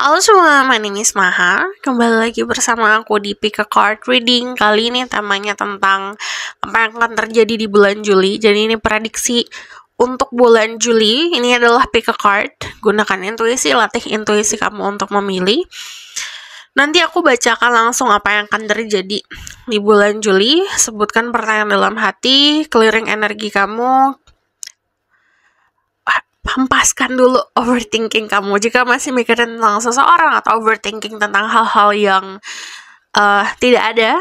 Halo semua, my name is Maha. Kembali lagi bersama aku di Pick a Card Reading. Kali ini temanya tentang apa yang akan terjadi di bulan Juli. Jadi ini prediksi untuk bulan Juli. Ini adalah Pick a Card. Gunakan intuisi, latih intuisi kamu untuk memilih. Nanti aku bacakan langsung apa yang akan terjadi di bulan Juli. Sebutkan pertanyaan dalam hati, clearing energi kamu, pampaskan dulu overthinking kamu jika masih mikirin tentang seseorang atau overthinking tentang hal-hal yang uh, tidak ada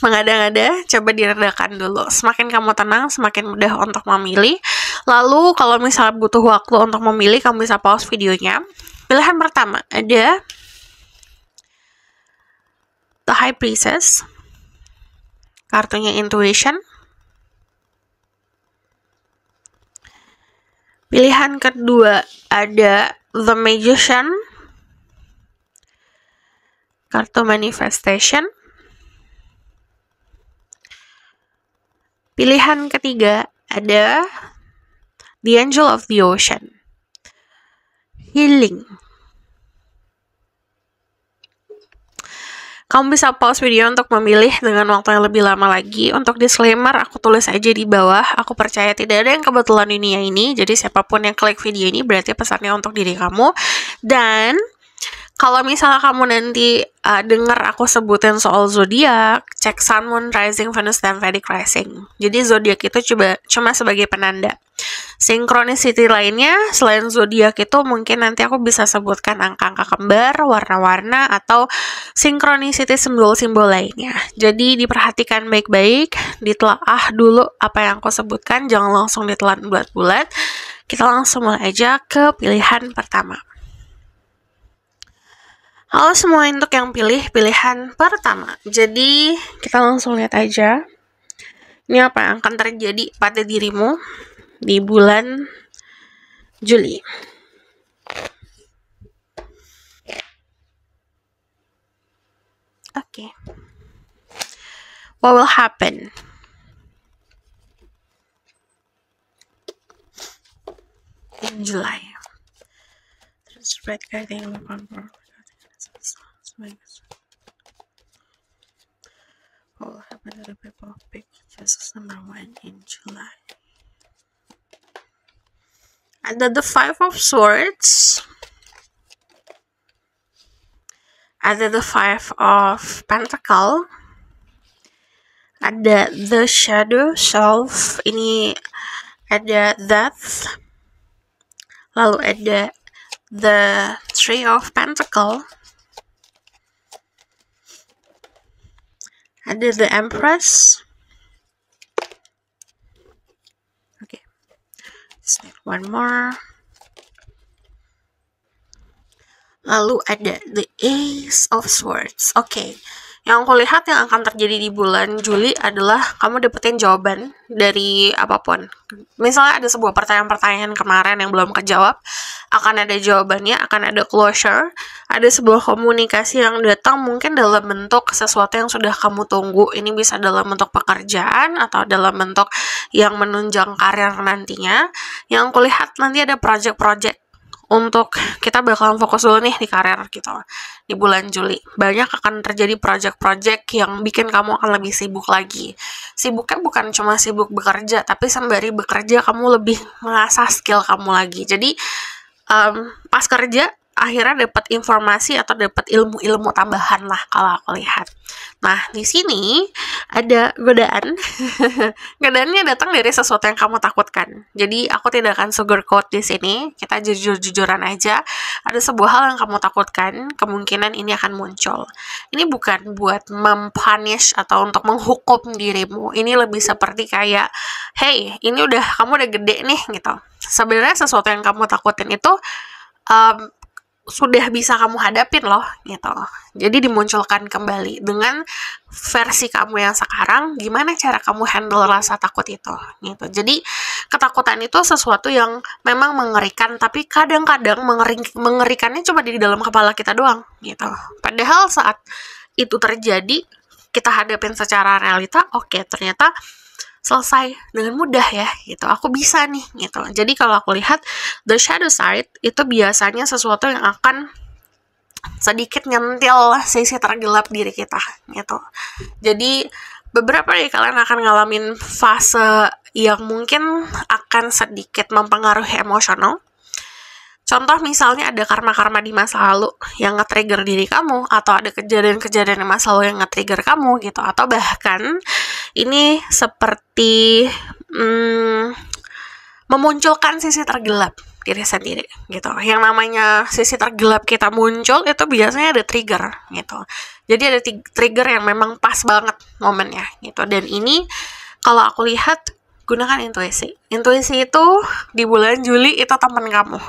mengada-ngada coba diredakan dulu semakin kamu tenang semakin mudah untuk memilih lalu kalau misalnya butuh waktu untuk memilih kamu bisa pause videonya pilihan pertama ada The High Priestess kartunya Intuition Pilihan kedua ada The Magician, kartu manifestation. Pilihan ketiga ada The Angel of the Ocean, healing. Kamu bisa pause video untuk memilih dengan waktu yang lebih lama lagi. Untuk disclaimer, aku tulis aja di bawah. Aku percaya tidak ada yang kebetulan dunia ini. Jadi siapapun yang klik video ini berarti pesannya untuk diri kamu. Dan kalau misalnya kamu nanti uh, eh, dengar aku sebutin soal zodiak, cek sun, moon, rising, Venus dan Vedic rising. Jadi zodiak itu coba cuma sebagai penanda. Synchronicity lainnya selain zodiak itu mungkin nanti aku bisa sebutkan angka-angka kembar, warna-warna atau synchronicity simbol-simbol lainnya. Jadi diperhatikan baik-baik, ditelaah dulu apa yang aku sebutkan, jangan langsung ditelan bulat-bulat. Kita langsung mulai aja ke pilihan pertama. Halo semua untuk yang pilih pilihan pertama. Jadi kita langsung lihat aja. Ini apa yang akan terjadi pada dirimu di bulan Juli. Oke. Okay. What will happen? In July. terus Transfer card yang will have a little bit more pictures number one in July. And then the Five of Swords. And then the Five of Pentacle. Ada The Shadow Self. Ini ada Death. Lalu ada The Three of Pentacle. and then the empress okay let's make one more lalu ada the ace of swords okay yang aku lihat yang akan terjadi di bulan Juli adalah kamu dapetin jawaban dari apapun. Misalnya ada sebuah pertanyaan-pertanyaan kemarin yang belum kejawab, akan ada jawabannya, akan ada closure, ada sebuah komunikasi yang datang mungkin dalam bentuk sesuatu yang sudah kamu tunggu. Ini bisa dalam bentuk pekerjaan atau dalam bentuk yang menunjang karir nantinya. Yang aku lihat nanti ada project-project untuk kita bakalan fokus dulu nih di karir kita gitu. di bulan Juli. Banyak akan terjadi project-project yang bikin kamu akan lebih sibuk lagi. Sibuknya bukan cuma sibuk bekerja, tapi sembari bekerja kamu lebih mengasah skill kamu lagi. Jadi um, pas kerja akhirnya dapat informasi atau dapat ilmu-ilmu tambahan lah kalau aku lihat. Nah, di sini ada godaan. Godaannya datang dari sesuatu yang kamu takutkan. Jadi, aku tidak akan sugarcoat di sini. Kita jujur-jujuran aja. Ada sebuah hal yang kamu takutkan, kemungkinan ini akan muncul. Ini bukan buat mempunish atau untuk menghukum dirimu. Ini lebih seperti kayak, hey, ini udah, kamu udah gede nih, gitu. Sebenarnya sesuatu yang kamu takutin itu um, sudah bisa kamu hadapin loh gitu. Jadi dimunculkan kembali dengan versi kamu yang sekarang gimana cara kamu handle rasa takut itu gitu. Jadi ketakutan itu sesuatu yang memang mengerikan tapi kadang-kadang mengeri mengerikannya cuma di dalam kepala kita doang gitu. Padahal saat itu terjadi kita hadapin secara realita, oke okay, ternyata selesai dengan mudah ya gitu aku bisa nih gitu jadi kalau aku lihat the shadow side itu biasanya sesuatu yang akan sedikit nyentil sisi tergelap diri kita gitu jadi beberapa dari kalian akan ngalamin fase yang mungkin akan sedikit mempengaruhi emosional Contoh misalnya ada karma-karma di masa lalu yang nge-trigger diri kamu atau ada kejadian-kejadian di masa lalu yang nge-trigger kamu gitu atau bahkan ini seperti hmm, memunculkan sisi tergelap diri sendiri gitu. Yang namanya sisi tergelap kita muncul itu biasanya ada trigger gitu. Jadi ada trigger yang memang pas banget momennya gitu. Dan ini kalau aku lihat gunakan intuisi. Intuisi itu di bulan Juli itu teman kamu.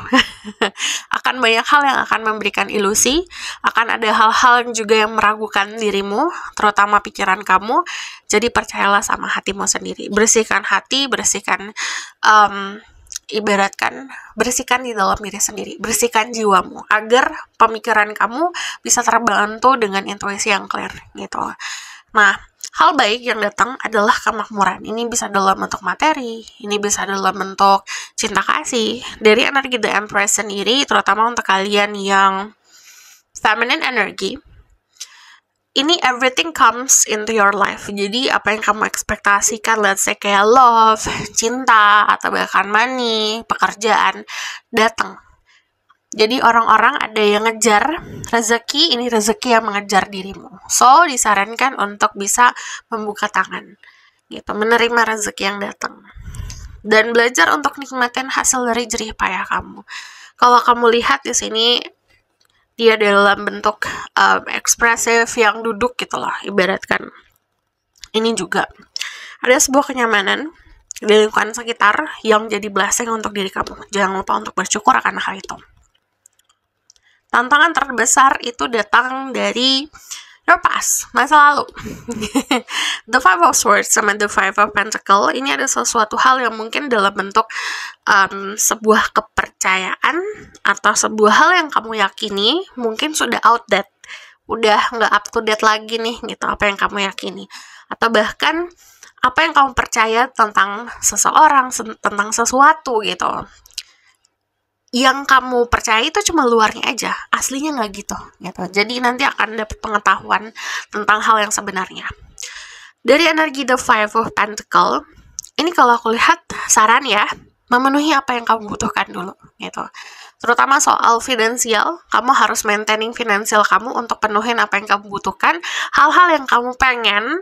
akan banyak hal yang akan memberikan ilusi, akan ada hal-hal juga yang meragukan dirimu, terutama pikiran kamu. Jadi percayalah sama hatimu sendiri. Bersihkan hati, bersihkan um, ibaratkan bersihkan di dalam diri sendiri, bersihkan jiwamu agar pemikiran kamu bisa terbantu dengan intuisi yang clear gitu. Nah, Hal baik yang datang adalah kemakmuran. Ini bisa dalam bentuk materi, ini bisa dalam bentuk cinta kasih. Dari energi The Empress sendiri, terutama untuk kalian yang feminine energy, ini everything comes into your life. Jadi apa yang kamu ekspektasikan, let's say kayak love, cinta, atau bahkan money, pekerjaan, datang jadi orang-orang ada yang ngejar rezeki, ini rezeki yang mengejar dirimu. So, disarankan untuk bisa membuka tangan. Gitu, menerima rezeki yang datang. Dan belajar untuk nikmatin hasil dari jerih payah kamu. Kalau kamu lihat di sini dia dalam bentuk um, ekspresif yang duduk gitu loh, ibaratkan. Ini juga ada sebuah kenyamanan di lingkungan sekitar yang jadi blessing untuk diri kamu. Jangan lupa untuk bersyukur akan hal itu tantangan terbesar itu datang dari your past, masa lalu. the Five of Swords sama The Five of Pentacles ini ada sesuatu hal yang mungkin dalam bentuk um, sebuah kepercayaan atau sebuah hal yang kamu yakini mungkin sudah outdated, udah nggak up to date lagi nih gitu apa yang kamu yakini atau bahkan apa yang kamu percaya tentang seseorang tentang sesuatu gitu yang kamu percaya itu cuma luarnya aja aslinya nggak gitu gitu jadi nanti akan dapat pengetahuan tentang hal yang sebenarnya dari energi the five of Pentacles, ini kalau aku lihat saran ya memenuhi apa yang kamu butuhkan dulu gitu terutama soal finansial kamu harus maintaining finansial kamu untuk penuhin apa yang kamu butuhkan hal-hal yang kamu pengen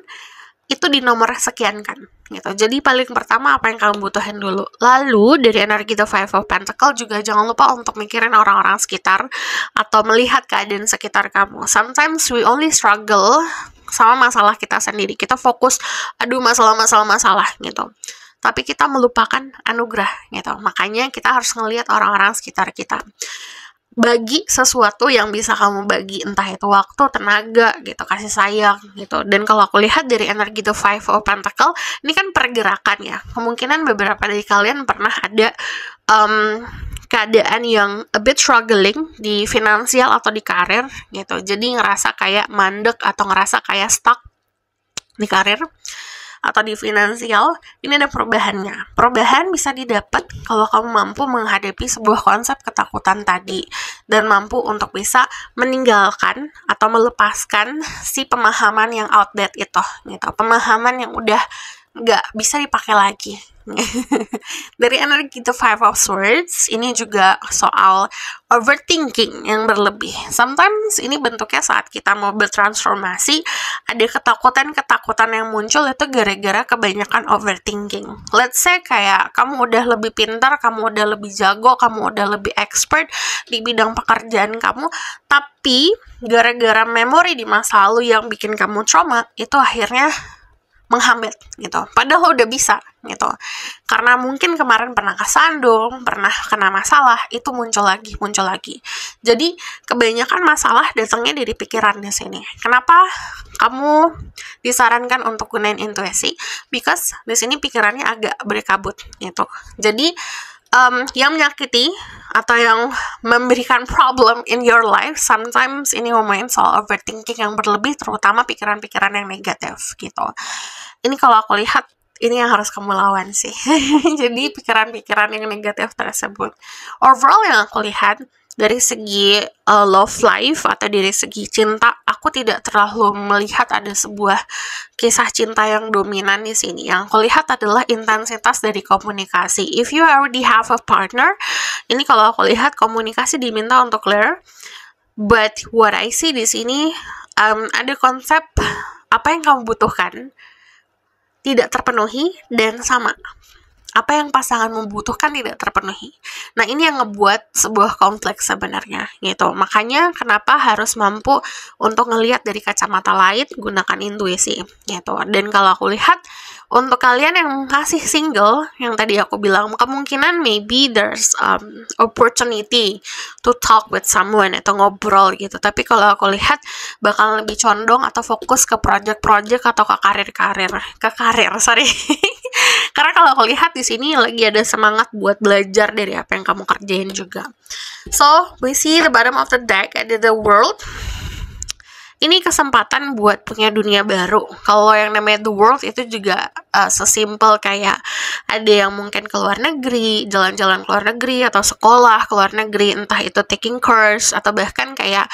itu di nomor sekian kan gitu. Jadi paling pertama apa yang kamu butuhin dulu. Lalu dari energi The Five of Pentacles juga jangan lupa untuk mikirin orang-orang sekitar atau melihat keadaan sekitar kamu. Sometimes we only struggle sama masalah kita sendiri. Kita fokus aduh masalah-masalah-masalah gitu. Tapi kita melupakan anugerah gitu. Makanya kita harus ngelihat orang-orang sekitar kita bagi sesuatu yang bisa kamu bagi entah itu waktu, tenaga gitu, kasih sayang gitu. Dan kalau aku lihat dari energi The Five of Pentacle, ini kan pergerakan ya. Kemungkinan beberapa dari kalian pernah ada um, keadaan yang a bit struggling di finansial atau di karir gitu. Jadi ngerasa kayak mandek atau ngerasa kayak stuck di karir atau di finansial, ini ada perubahannya. Perubahan bisa didapat kalau kamu mampu menghadapi sebuah konsep ketakutan tadi dan mampu untuk bisa meninggalkan atau melepaskan si pemahaman yang outdated itu, gitu. Pemahaman yang udah nggak bisa dipakai lagi Dari energi The Five of Swords, ini juga soal overthinking yang berlebih. Sometimes ini bentuknya saat kita mau bertransformasi, ada ketakutan-ketakutan yang muncul itu gara-gara kebanyakan overthinking. Let's say kayak kamu udah lebih pintar, kamu udah lebih jago, kamu udah lebih expert di bidang pekerjaan kamu, tapi gara-gara memori di masa lalu yang bikin kamu trauma, itu akhirnya menghambat gitu. Padahal udah bisa, gitu karena mungkin kemarin pernah kesandung pernah kena masalah itu muncul lagi muncul lagi jadi kebanyakan masalah datangnya dari pikirannya sini kenapa kamu disarankan untuk gunain intuisi because di sini pikirannya agak berkabut gitu jadi um, yang menyakiti atau yang memberikan problem in your life sometimes ini ngomongin soal overthinking yang berlebih terutama pikiran-pikiran yang negatif gitu ini kalau aku lihat ini yang harus kamu lawan sih. Jadi pikiran-pikiran yang negatif tersebut. Overall yang aku lihat dari segi uh, love life atau dari segi cinta, aku tidak terlalu melihat ada sebuah kisah cinta yang dominan di sini. Yang aku lihat adalah intensitas dari komunikasi. If you already have a partner, ini kalau aku lihat komunikasi diminta untuk clear. But what I see di sini um, ada konsep apa yang kamu butuhkan tidak terpenuhi dan sama apa yang pasangan membutuhkan tidak terpenuhi. Nah, ini yang ngebuat sebuah kompleks sebenarnya gitu. Makanya kenapa harus mampu untuk ngelihat dari kacamata lain, gunakan intuisi gitu. Dan kalau aku lihat untuk kalian yang masih single yang tadi aku bilang kemungkinan maybe there's um, opportunity to talk with someone atau ngobrol gitu. Tapi kalau aku lihat bakal lebih condong atau fokus ke project-project atau ke karir-karir, ke karir, sorry. Karena kalau aku lihat di sini lagi ada semangat buat belajar dari apa yang kamu kerjain juga. So, we see the bottom of the deck ada the world. Ini kesempatan buat punya dunia baru. Kalau yang namanya the world itu juga uh, sesimpel kayak ada yang mungkin ke luar negeri, jalan-jalan ke luar negeri atau sekolah ke luar negeri, entah itu taking course atau bahkan kayak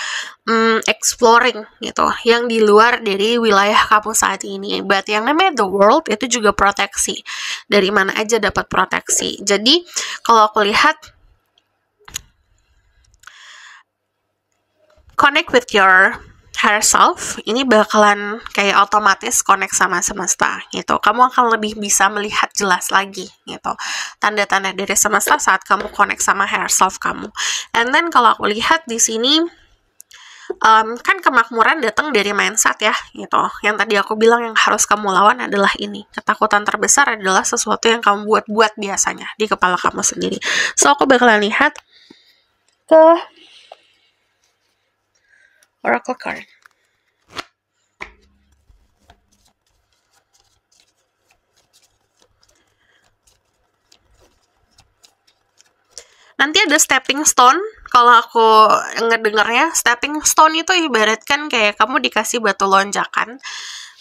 um, exploring gitu yang di luar dari wilayah kamu saat ini. Berarti yang namanya the world itu juga proteksi. Dari mana aja dapat proteksi. Jadi kalau aku lihat connect with your herself, ini bakalan kayak otomatis connect sama semesta gitu. Kamu akan lebih bisa melihat jelas lagi gitu. Tanda-tanda dari semesta saat kamu connect sama herself kamu. And then kalau aku lihat di sini um, kan kemakmuran datang dari mindset ya gitu yang tadi aku bilang yang harus kamu lawan adalah ini ketakutan terbesar adalah sesuatu yang kamu buat-buat biasanya di kepala kamu sendiri so aku bakalan lihat ke oracle card Nanti ada stepping stone kalau aku ngedengarnya stepping stone itu ibaratkan kayak kamu dikasih batu lonjakan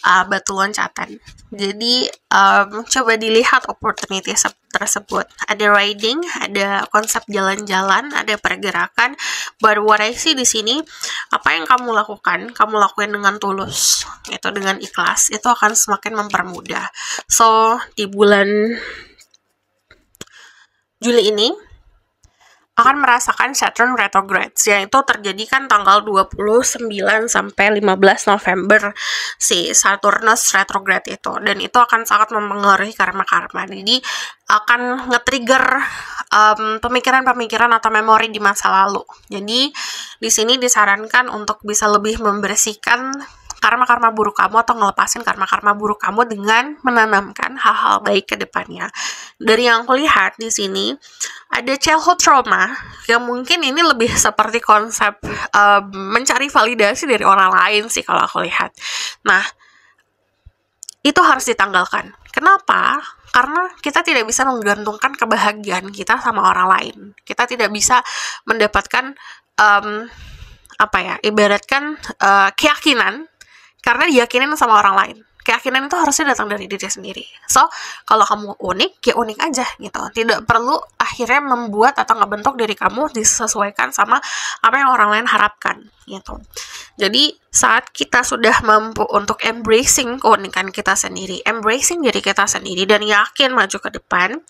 uh, batu loncatan jadi um, coba dilihat opportunity tersebut ada riding ada konsep jalan-jalan ada pergerakan Baru what I see di sini apa yang kamu lakukan kamu lakuin dengan tulus itu dengan ikhlas itu akan semakin mempermudah so di bulan Juli ini akan merasakan Saturn retrograde, yaitu terjadi kan tanggal 29 sampai 15 November si Saturnus retrograde itu dan itu akan sangat mempengaruhi karma-karma jadi akan nge-trigger um, pemikiran-pemikiran atau memori di masa lalu jadi di sini disarankan untuk bisa lebih membersihkan karma-karma buruk kamu atau ngelepasin karma-karma buruk kamu dengan menanamkan hal-hal baik ke depannya. Dari yang aku lihat di sini ada childhood trauma yang mungkin ini lebih seperti konsep uh, mencari validasi dari orang lain sih kalau aku lihat. Nah, itu harus ditanggalkan. Kenapa? Karena kita tidak bisa menggantungkan kebahagiaan kita sama orang lain. Kita tidak bisa mendapatkan um, apa ya ibaratkan uh, keyakinan karena diyakinin sama orang lain keyakinan itu harusnya datang dari diri sendiri so kalau kamu unik ya unik aja gitu tidak perlu akhirnya membuat atau ngebentuk diri kamu disesuaikan sama apa yang orang lain harapkan gitu jadi saat kita sudah mampu untuk embracing keunikan kita sendiri embracing diri kita sendiri dan yakin maju ke depan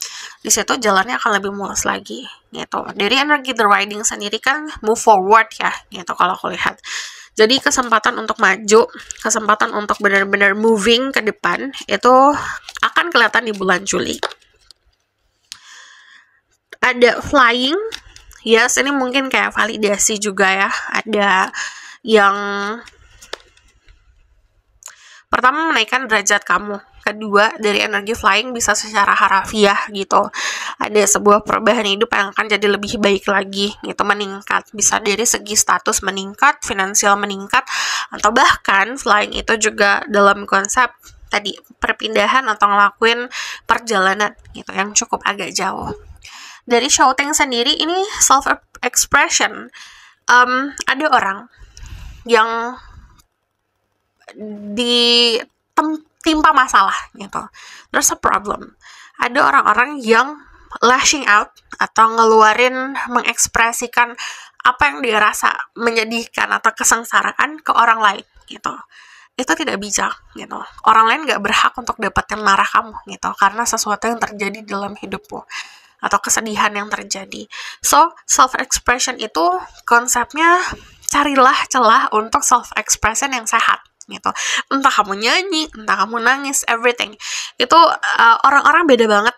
disitu jalannya akan lebih mulus lagi gitu dari energi the riding sendiri kan move forward ya gitu kalau aku lihat jadi kesempatan untuk maju, kesempatan untuk benar-benar moving ke depan itu akan kelihatan di bulan Juli. Ada flying, yes ini mungkin kayak validasi juga ya. Ada yang pertama menaikkan derajat kamu kedua dari energi flying bisa secara harafiah gitu ada sebuah perubahan hidup yang akan jadi lebih baik lagi gitu meningkat bisa dari segi status meningkat finansial meningkat atau bahkan flying itu juga dalam konsep tadi perpindahan atau ngelakuin perjalanan gitu yang cukup agak jauh dari shouting sendiri ini self expression um, ada orang yang di tempat timpa masalah gitu. There's a problem. Ada orang-orang yang lashing out atau ngeluarin mengekspresikan apa yang dia rasa menyedihkan atau kesengsaraan ke orang lain gitu itu tidak bijak gitu orang lain nggak berhak untuk dapetin marah kamu gitu karena sesuatu yang terjadi dalam hidupmu atau kesedihan yang terjadi so self expression itu konsepnya carilah celah untuk self expression yang sehat gitu entah kamu nyanyi entah kamu nangis everything itu eh, orang-orang uh, beda banget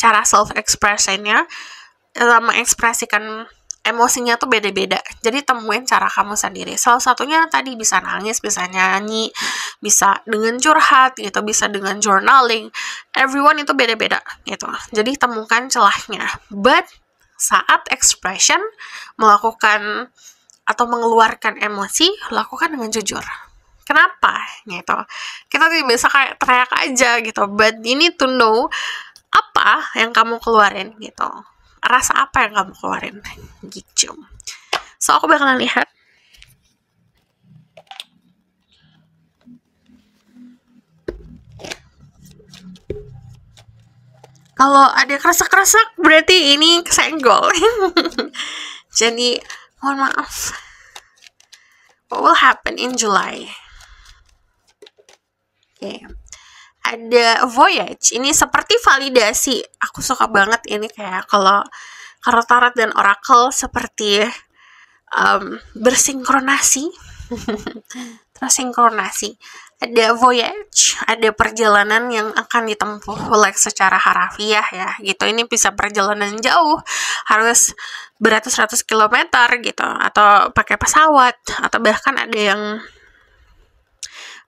cara self expressionnya uh, mengekspresikan emosinya tuh beda-beda. Jadi temuin cara kamu sendiri. Salah satunya tadi bisa nangis, bisa nyanyi, bisa dengan curhat gitu, bisa dengan journaling. Everyone itu beda-beda gitu. Jadi temukan celahnya. But saat expression melakukan atau mengeluarkan emosi, lakukan dengan jujur kenapa gitu kita tidak bisa kayak teriak aja gitu but you need to know apa yang kamu keluarin gitu rasa apa yang kamu keluarin gitu so aku bakalan lihat kalau ada kerasak-kerasak berarti ini kesenggol jadi mohon maaf what will happen in July Okay. Ada voyage. Ini seperti validasi. Aku suka banget ini kayak kalau kartu tarot dan oracle seperti um, bersinkronasi. tersinkronasi. Ada voyage, ada perjalanan yang akan ditempuh like secara harafiah ya gitu. Ini bisa perjalanan jauh, harus beratus-ratus kilometer gitu atau pakai pesawat atau bahkan ada yang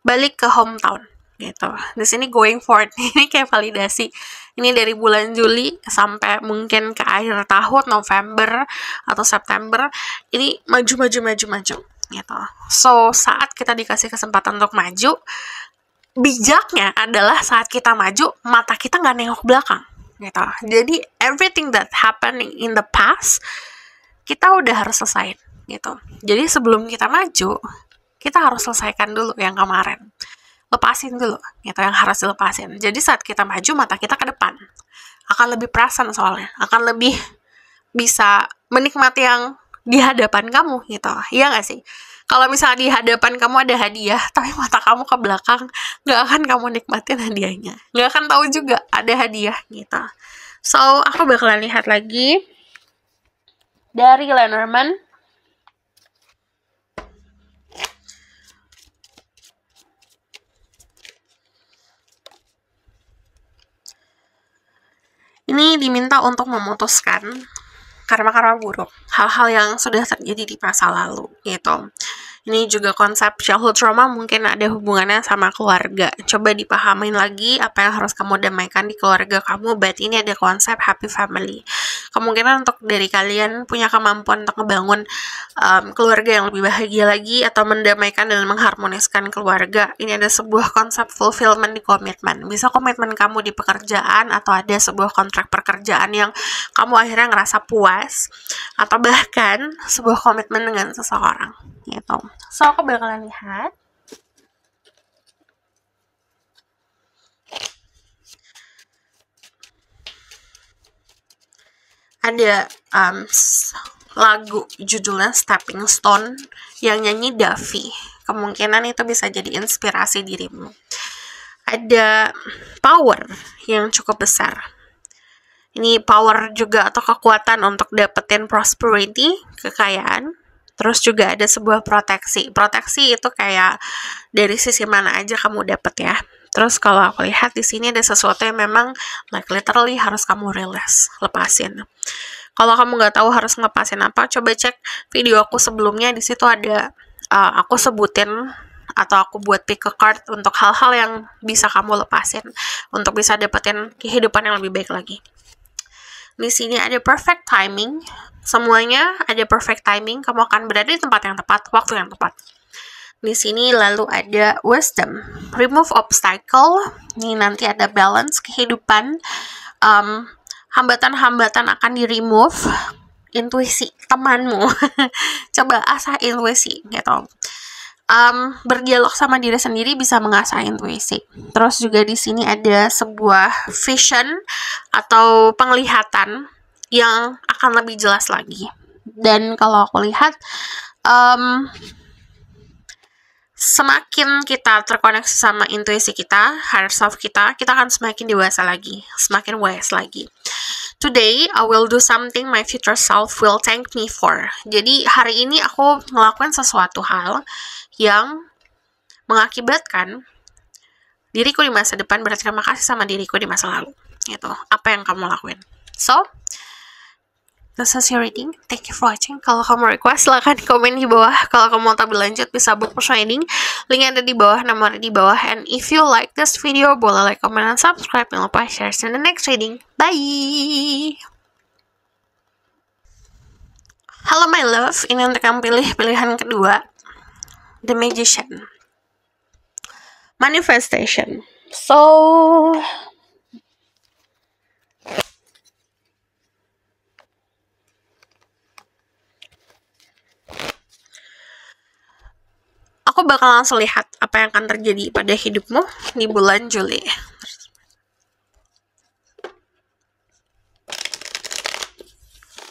balik ke hometown gitu. Di sini going forward ini kayak validasi. Ini dari bulan Juli sampai mungkin ke akhir tahun November atau September ini maju maju maju maju gitu. So saat kita dikasih kesempatan untuk maju, bijaknya adalah saat kita maju mata kita nggak nengok belakang gitu. Jadi everything that happening in the past kita udah harus selesai gitu. Jadi sebelum kita maju, kita harus selesaikan dulu yang kemarin lepasin dulu gitu yang harus dilepasin jadi saat kita maju mata kita ke depan akan lebih perasan soalnya akan lebih bisa menikmati yang di hadapan kamu gitu iya gak sih kalau misalnya di hadapan kamu ada hadiah tapi mata kamu ke belakang nggak akan kamu nikmatin hadiahnya nggak akan tahu juga ada hadiah gitu so aku bakalan lihat lagi dari Lenormand Ini diminta untuk memutuskan karma-karma buruk, hal-hal yang sudah terjadi di masa lalu, gitu. Ini juga konsep childhood trauma mungkin ada hubungannya sama keluarga. Coba dipahamin lagi apa yang harus kamu damaikan di keluarga kamu. Berarti ini ada konsep happy family. Kemungkinan untuk dari kalian punya kemampuan untuk membangun um, keluarga yang lebih bahagia lagi atau mendamaikan dan mengharmoniskan keluarga. Ini ada sebuah konsep fulfillment di komitmen. Bisa komitmen kamu di pekerjaan atau ada sebuah kontrak pekerjaan yang kamu akhirnya ngerasa puas atau bahkan sebuah komitmen dengan seseorang gitu so aku bakalan lihat ada um, lagu judulnya Stepping Stone yang nyanyi Davi kemungkinan itu bisa jadi inspirasi dirimu ada power yang cukup besar ini power juga atau kekuatan untuk dapetin prosperity, kekayaan, Terus juga ada sebuah proteksi. Proteksi itu kayak dari sisi mana aja kamu dapat ya. Terus kalau aku lihat di sini ada sesuatu yang memang like literally harus kamu rilis, lepasin. Kalau kamu nggak tahu harus ngepasin apa, coba cek video aku sebelumnya di situ ada uh, aku sebutin atau aku buat pick a card untuk hal-hal yang bisa kamu lepasin untuk bisa dapetin kehidupan yang lebih baik lagi. Di sini ada perfect timing. Semuanya ada perfect timing. Kamu akan berada di tempat yang tepat, waktu yang tepat. Di sini lalu ada wisdom, remove obstacle. Ini nanti ada balance kehidupan. Um, hambatan-hambatan akan di remove intuisi temanmu coba asah intuisi gitu um, berdialog sama diri sendiri bisa mengasah intuisi. Terus juga di sini ada sebuah vision atau penglihatan yang akan lebih jelas lagi. Dan kalau aku lihat, um, semakin kita terkoneksi sama intuisi kita, higher self kita, kita akan semakin dewasa lagi, semakin wise lagi. Today, I will do something my future self will thank me for. Jadi, hari ini aku ngelakuin sesuatu hal yang mengakibatkan diriku di masa depan berterima kasih sama diriku di masa lalu gitu apa yang kamu lakuin so This is your reading. Thank you for watching. Kalau kamu request, silahkan komen di bawah. Kalau kamu mau tampil lanjut, bisa book for reading. Link ada di bawah, nomor di bawah. And if you like this video, boleh like, comment, and subscribe. Jangan lupa share. See you in the next reading. Bye! Halo my love, ini untuk kamu pilih pilihan kedua the magician manifestation so aku bakal langsung lihat apa yang akan terjadi pada hidupmu di bulan Juli.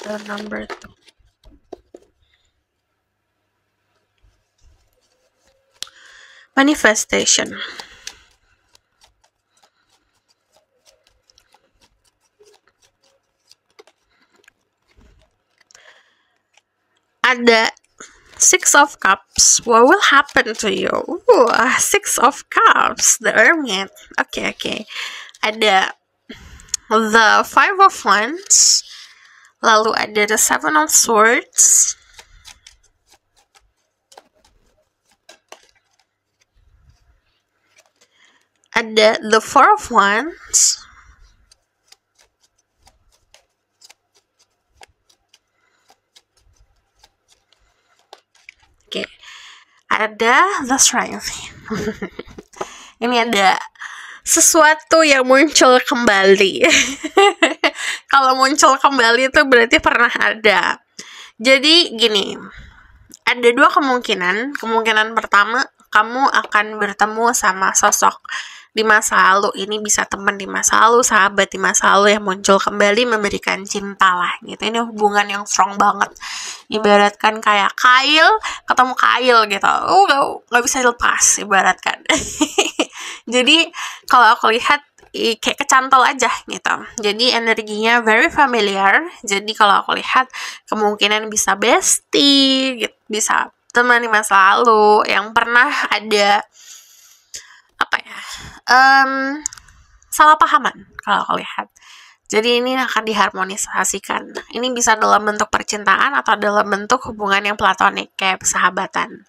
The number two. Manifestation Ada Six of Cups, what will happen to you? Ooh, six of Cups, the Hermit. Oke, okay, oke. Okay. Ada the Five of Wands, lalu ada the Seven of Swords, ada the four of wands oke okay. ada the strength ini ada sesuatu yang muncul kembali kalau muncul kembali itu berarti pernah ada jadi gini ada dua kemungkinan kemungkinan pertama kamu akan bertemu sama sosok di masa lalu ini bisa teman di masa lalu sahabat di masa lalu yang muncul kembali memberikan cinta lah gitu ini hubungan yang strong banget ibaratkan kayak kail ketemu kail gitu oh gak, gak bisa lepas ibaratkan jadi kalau aku lihat kayak kecantol aja gitu. Jadi energinya very familiar. Jadi kalau aku lihat kemungkinan bisa bestie, gitu. bisa teman di masa lalu yang pernah ada um, salah pahaman kalau lihat. Jadi ini akan diharmonisasikan. Ini bisa dalam bentuk percintaan atau dalam bentuk hubungan yang platonik kayak persahabatan.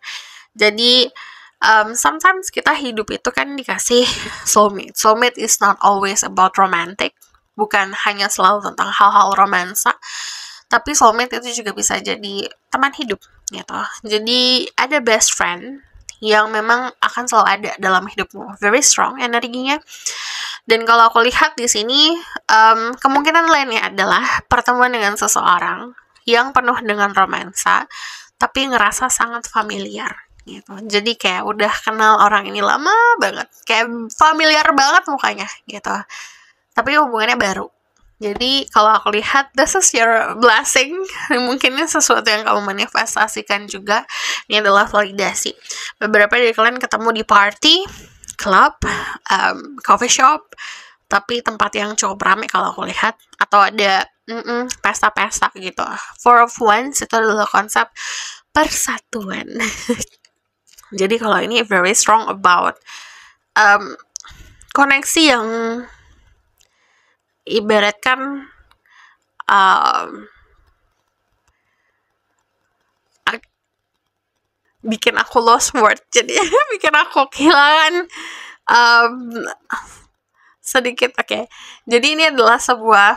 Jadi um, sometimes kita hidup itu kan dikasih soulmate. Soulmate is not always about romantic, bukan hanya selalu tentang hal-hal romansa, tapi soulmate itu juga bisa jadi teman hidup gitu. Jadi ada best friend yang memang akan selalu ada dalam hidupmu very strong energinya dan kalau aku lihat di sini um, kemungkinan lainnya adalah pertemuan dengan seseorang yang penuh dengan romansa tapi ngerasa sangat familiar gitu jadi kayak udah kenal orang ini lama banget kayak familiar banget mukanya gitu tapi hubungannya baru jadi kalau aku lihat this is your blessing. Mungkin ini sesuatu yang kamu manifestasikan juga. Ini adalah validasi. Beberapa dari kalian ketemu di party, club, um, coffee shop, tapi tempat yang cukup ramai kalau aku lihat atau ada pesta-pesta mm -mm, gitu. Four of ones itu adalah konsep persatuan. Jadi kalau ini very strong about um, koneksi yang ibaratkan um, bikin aku lost word jadi bikin aku kehilangan um, sedikit oke okay. jadi ini adalah sebuah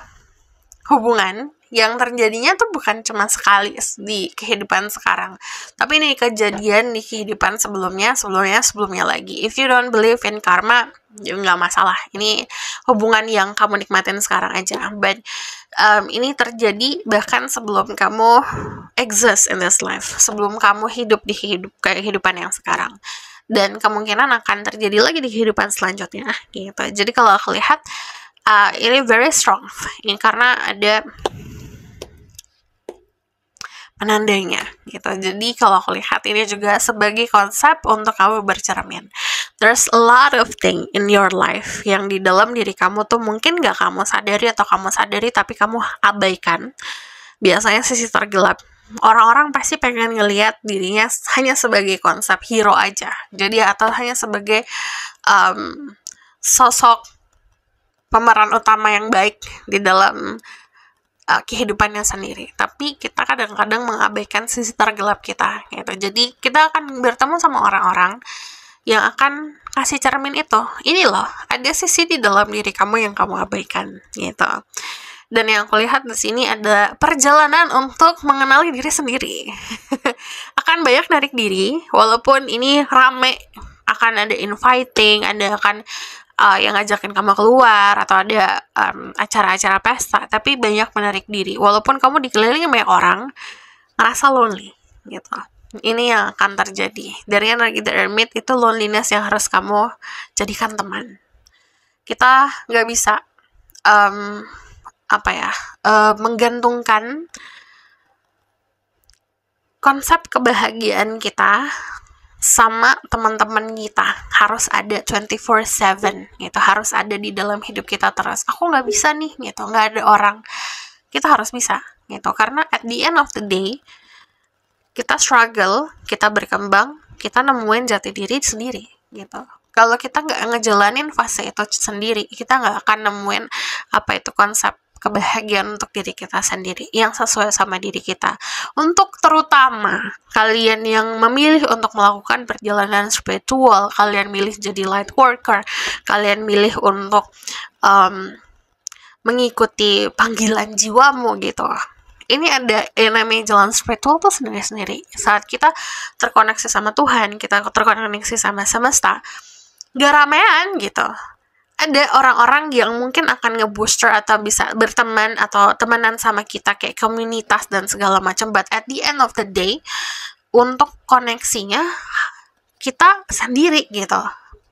hubungan yang terjadinya tuh bukan cuma sekali di kehidupan sekarang tapi ini kejadian di kehidupan sebelumnya sebelumnya sebelumnya lagi if you don't believe in karma ya nggak masalah ini hubungan yang kamu nikmatin sekarang aja but um, ini terjadi bahkan sebelum kamu exist in this life sebelum kamu hidup di hidup kehidupan yang sekarang dan kemungkinan akan terjadi lagi di kehidupan selanjutnya gitu jadi kalau aku lihat uh, ini very strong ini karena ada penandanya gitu. Jadi kalau aku lihat ini juga sebagai konsep untuk kamu bercermin. There's a lot of thing in your life yang di dalam diri kamu tuh mungkin nggak kamu sadari atau kamu sadari tapi kamu abaikan. Biasanya sisi tergelap. Orang-orang pasti pengen ngelihat dirinya hanya sebagai konsep hero aja. Jadi atau hanya sebagai um, sosok pemeran utama yang baik di dalam uh, kehidupannya sendiri. Tapi kita kadang-kadang mengabaikan sisi tergelap kita gitu. Jadi kita akan bertemu sama orang-orang yang akan kasih cermin itu. Ini loh, ada sisi di dalam diri kamu yang kamu abaikan gitu. Dan yang aku lihat di sini ada perjalanan untuk mengenali diri sendiri. akan banyak narik diri, walaupun ini rame akan ada inviting, ada akan uh, yang ngajakin kamu keluar atau ada acara acara-acara pesta tapi banyak menarik diri walaupun kamu dikelilingi banyak orang ngerasa lonely gitu ini yang akan terjadi dari energi the hermit itu loneliness yang harus kamu jadikan teman kita nggak bisa um, apa ya uh, menggantungkan konsep kebahagiaan kita sama teman-teman kita harus ada 24/7 gitu harus ada di dalam hidup kita terus aku nggak bisa nih gitu nggak ada orang kita harus bisa gitu karena at the end of the day kita struggle kita berkembang kita nemuin jati diri sendiri gitu kalau kita nggak ngejalanin fase itu sendiri kita nggak akan nemuin apa itu konsep kebahagiaan untuk diri kita sendiri yang sesuai sama diri kita. Untuk terutama kalian yang memilih untuk melakukan perjalanan spiritual, kalian milih jadi light worker, kalian milih untuk um, mengikuti panggilan jiwamu gitu ini ada yang namanya jalan spiritual tuh sendiri-sendiri. Saat kita terkoneksi sama Tuhan, kita terkoneksi sama semesta, gak ramean gitu ada orang-orang yang mungkin akan ngebooster atau bisa berteman atau temenan sama kita kayak komunitas dan segala macam but at the end of the day untuk koneksinya kita sendiri gitu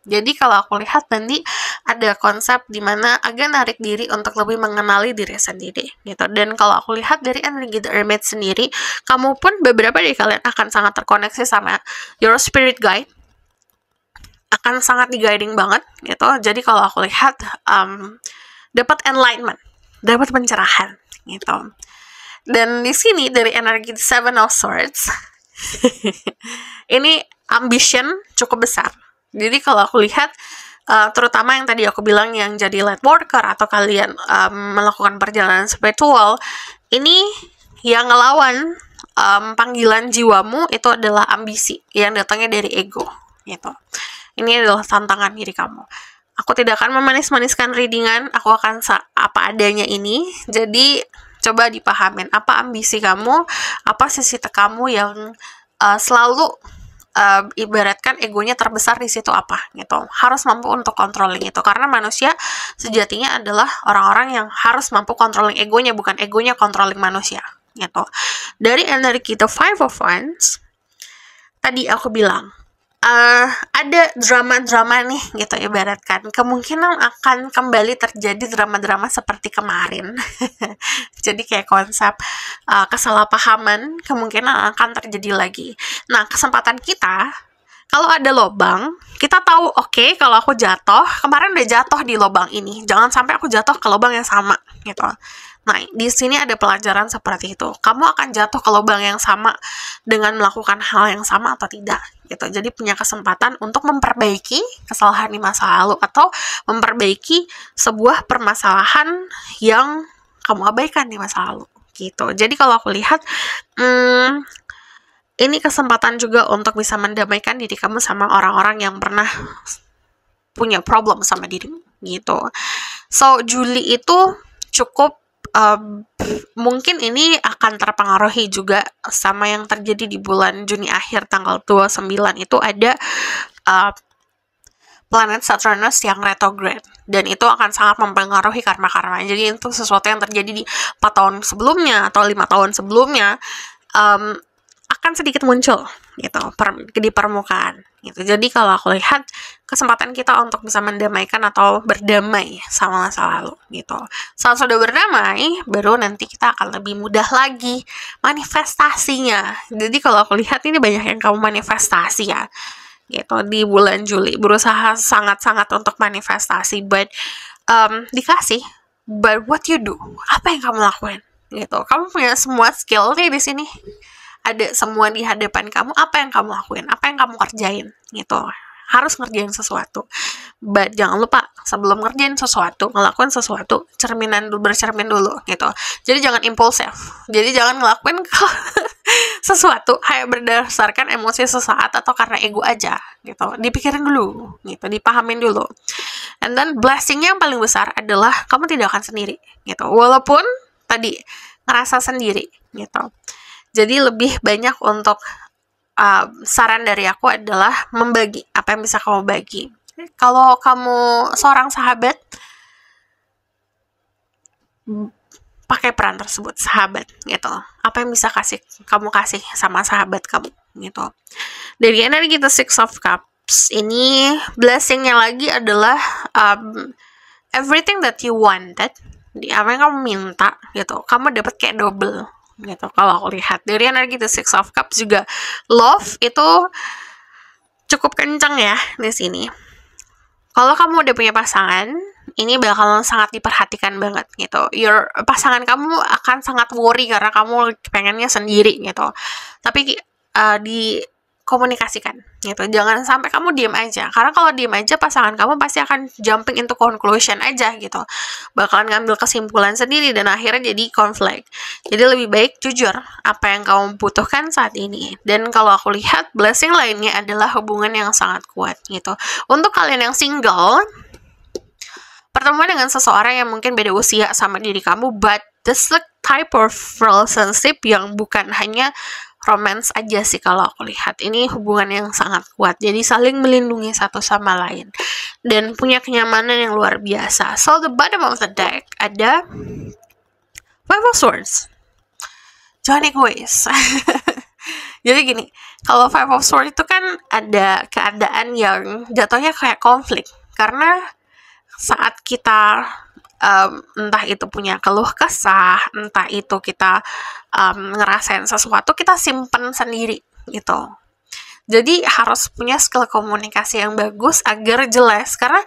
jadi kalau aku lihat nanti ada konsep dimana agen agak narik diri untuk lebih mengenali diri sendiri gitu. Dan kalau aku lihat dari energi The Hermit sendiri, kamu pun beberapa dari kalian akan sangat terkoneksi sama your spirit guide akan sangat guiding banget gitu. Jadi kalau aku lihat um, dapat enlightenment, dapat pencerahan gitu. Dan di sini dari energi Seven of Swords ini ambition cukup besar. Jadi kalau aku lihat Uh, terutama yang tadi aku bilang yang jadi light worker atau kalian um, melakukan perjalanan spiritual ini yang ngelawan um, panggilan jiwamu itu adalah ambisi yang datangnya dari ego gitu ini adalah tantangan diri kamu. Aku tidak akan memanis-maniskan readingan, aku akan apa adanya ini. Jadi coba dipahamin apa ambisi kamu, apa sisi kamu yang uh, selalu uh, ibaratkan egonya terbesar di situ apa gitu. Harus mampu untuk controlling itu karena manusia sejatinya adalah orang-orang yang harus mampu controlling egonya bukan egonya controlling manusia gitu. Dari energi kita Five of Wands tadi aku bilang uh, ada drama-drama nih gitu ibaratkan kemungkinan akan kembali terjadi drama-drama seperti kemarin jadi kayak konsep uh, kesalahpahaman kemungkinan akan terjadi lagi nah kesempatan kita kalau ada lobang, kita tahu oke okay, kalau aku jatuh, kemarin udah jatuh di lobang ini. Jangan sampai aku jatuh ke lobang yang sama gitu. Nah, di sini ada pelajaran seperti itu. Kamu akan jatuh ke lubang yang sama dengan melakukan hal yang sama atau tidak gitu. Jadi punya kesempatan untuk memperbaiki kesalahan di masa lalu atau memperbaiki sebuah permasalahan yang kamu abaikan di masa lalu gitu. Jadi kalau aku lihat hmm, ini kesempatan juga untuk bisa mendamaikan diri kamu sama orang-orang yang pernah punya problem sama diri gitu. So Juli itu cukup um, mungkin ini akan terpengaruhi juga sama yang terjadi di bulan Juni akhir tanggal 29 itu ada um, planet Saturnus yang retrograde dan itu akan sangat mempengaruhi karma-karma. Jadi itu sesuatu yang terjadi di 4 tahun sebelumnya atau lima tahun sebelumnya um, akan sedikit muncul gitu per, di permukaan gitu. Jadi kalau aku lihat kesempatan kita untuk bisa mendamaikan atau berdamai sama masa lalu gitu. Saat sudah berdamai, baru nanti kita akan lebih mudah lagi manifestasinya. Jadi kalau aku lihat ini banyak yang kamu manifestasi ya gitu di bulan Juli berusaha sangat-sangat untuk manifestasi but um, dikasih but what you do apa yang kamu lakukan gitu kamu punya semua skill di sini ada semua di hadapan kamu apa yang kamu lakuin apa yang kamu kerjain gitu harus ngerjain sesuatu. But jangan lupa sebelum ngerjain sesuatu, ngelakuin sesuatu, cerminan dulu bercermin dulu gitu. Jadi jangan impulsif. Jadi jangan ngelakuin sesuatu hanya berdasarkan emosi sesaat atau karena ego aja gitu. Dipikirin dulu gitu, dipahamin dulu. And then blessingnya yang paling besar adalah kamu tidak akan sendiri gitu. Walaupun tadi ngerasa sendiri gitu. Jadi lebih banyak untuk uh, saran dari aku adalah membagi apa yang bisa kamu bagi. Kalau kamu seorang sahabat, pakai peran tersebut sahabat gitu. Apa yang bisa kasih kamu kasih sama sahabat kamu gitu. Dari energi kita Six of Cups ini blessingnya lagi adalah um, everything that you wanted, di apa yang kamu minta gitu, kamu dapat kayak double gitu kalau aku lihat dari energi gitu, the six of cups juga love itu cukup kencang ya di sini kalau kamu udah punya pasangan ini bakalan sangat diperhatikan banget gitu your pasangan kamu akan sangat worry karena kamu pengennya sendiri gitu tapi uh, di komunikasikan gitu jangan sampai kamu diem aja karena kalau diem aja pasangan kamu pasti akan jumping into conclusion aja gitu bakalan ngambil kesimpulan sendiri dan akhirnya jadi konflik jadi lebih baik jujur apa yang kamu butuhkan saat ini dan kalau aku lihat blessing lainnya adalah hubungan yang sangat kuat gitu untuk kalian yang single pertemuan dengan seseorang yang mungkin beda usia sama diri kamu but this the type of relationship yang bukan hanya romance aja sih kalau aku lihat. Ini hubungan yang sangat kuat. Jadi saling melindungi satu sama lain dan punya kenyamanan yang luar biasa. So the bottom of the deck ada Five of Swords. Johnny Quiz. Jadi gini, kalau Five of Swords itu kan ada keadaan yang jatuhnya kayak konflik. Karena saat kita um, entah itu punya keluh kesah, entah itu kita um, ngerasain sesuatu, kita simpen sendiri gitu. Jadi harus punya skill komunikasi yang bagus agar jelas karena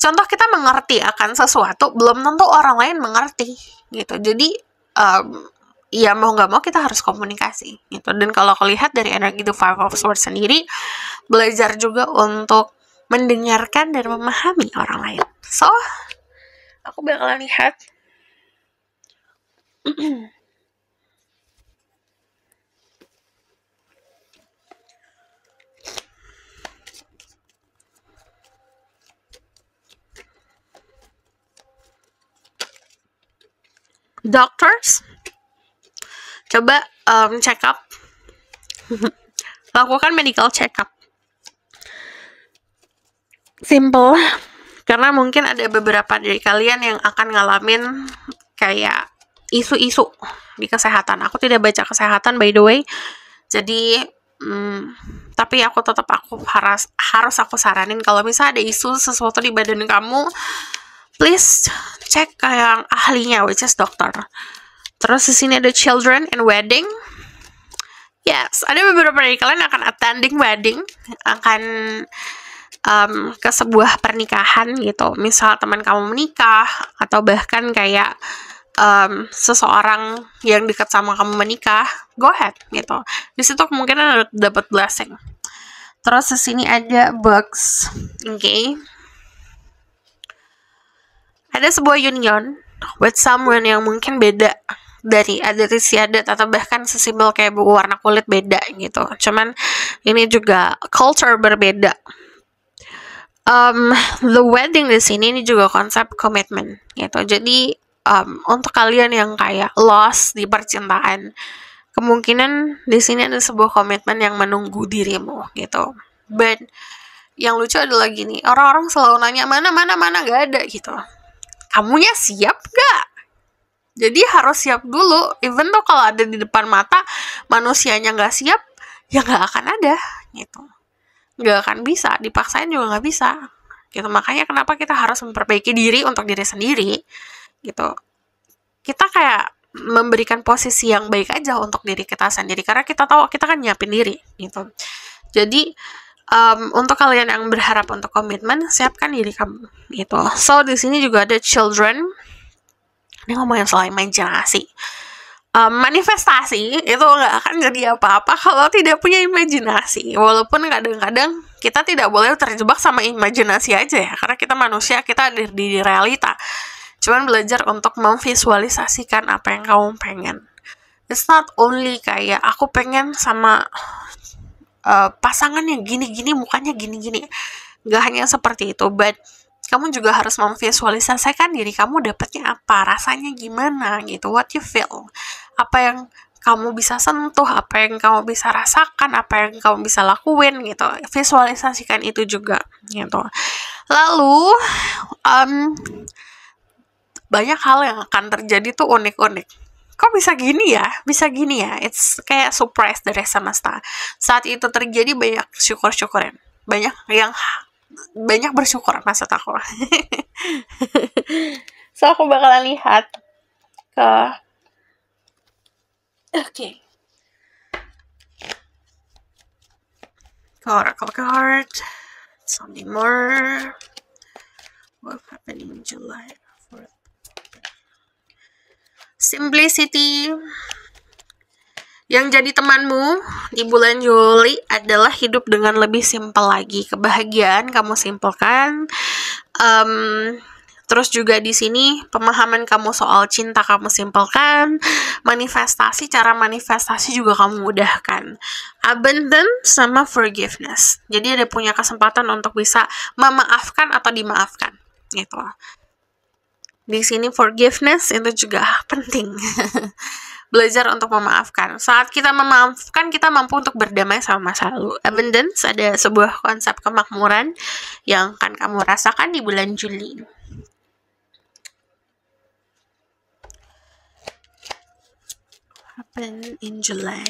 contoh kita mengerti akan sesuatu belum tentu orang lain mengerti gitu. Jadi um, ya mau nggak mau kita harus komunikasi gitu. Dan kalau aku lihat dari energi the five of swords sendiri belajar juga untuk mendengarkan dan memahami orang lain. So aku bakalan lihat doctors coba um, check up lakukan medical check up simple karena mungkin ada beberapa dari kalian yang akan ngalamin kayak isu-isu di kesehatan. Aku tidak baca kesehatan by the way. Jadi hmm, tapi aku tetap aku harus harus aku saranin kalau misalnya ada isu sesuatu di badan kamu please cek ke yang ahlinya which is dokter. Terus di sini ada children and wedding. Yes, ada beberapa dari kalian akan attending wedding, akan um, ke sebuah pernikahan gitu misal teman kamu menikah atau bahkan kayak um, seseorang yang dekat sama kamu menikah go ahead gitu di situ kemungkinan dapat blessing terus di sini ada box oke okay. ada sebuah union with someone yang mungkin beda dari adat istiadat atau bahkan sesimpel kayak buku warna kulit beda gitu. Cuman ini juga culture berbeda um, the wedding di sini ini juga konsep komitmen gitu. Jadi um, untuk kalian yang kayak lost di percintaan, kemungkinan di sini ada sebuah komitmen yang menunggu dirimu gitu. But yang lucu adalah gini, orang-orang selalu nanya mana mana mana gak ada gitu. Kamunya siap gak? Jadi harus siap dulu. Even tuh kalau ada di depan mata manusianya nggak siap, ya nggak akan ada gitu nggak akan bisa dipaksain juga nggak bisa gitu makanya kenapa kita harus memperbaiki diri untuk diri sendiri gitu kita kayak memberikan posisi yang baik aja untuk diri kita sendiri karena kita tahu kita kan nyiapin diri gitu jadi um, untuk kalian yang berharap untuk komitmen siapkan diri kamu gitu so di sini juga ada children ini ngomongin soal imajinasi um, manifestasi itu nggak akan jadi apa-apa kalau tidak punya imajinasi. Walaupun kadang-kadang kita tidak boleh terjebak sama imajinasi aja ya, karena kita manusia, kita ada di realita. Cuman belajar untuk memvisualisasikan apa yang kamu pengen. It's not only kayak aku pengen sama uh, eh, yang gini-gini, mukanya gini-gini. Gak hanya seperti itu, but kamu juga harus memvisualisasikan diri kamu dapatnya apa, rasanya gimana gitu, what you feel apa yang kamu bisa sentuh, apa yang kamu bisa rasakan, apa yang kamu bisa lakuin gitu. Visualisasikan itu juga gitu. Lalu um, banyak hal yang akan terjadi tuh unik-unik. Kok bisa gini ya? Bisa gini ya? It's kayak surprise dari semesta. Saat itu terjadi banyak syukur-syukuran. Banyak yang banyak bersyukur maksud aku. so aku bakalan lihat ke Okay. Card, card, card. Something more. What happened in July 4th? Simplicity. Yang jadi temanmu di bulan Juli adalah hidup dengan lebih simpel lagi. Kebahagiaan kamu simpelkan. Um, Terus juga di sini pemahaman kamu soal cinta kamu simpelkan, manifestasi cara manifestasi juga kamu mudahkan. Abundance sama forgiveness. Jadi ada punya kesempatan untuk bisa memaafkan atau dimaafkan gitu. Di sini forgiveness itu juga penting. belajar untuk memaafkan. Saat kita memaafkan, kita mampu untuk berdamai sama masa lalu. Abundance ada sebuah konsep kemakmuran yang akan kamu rasakan di bulan Juli. happen in July.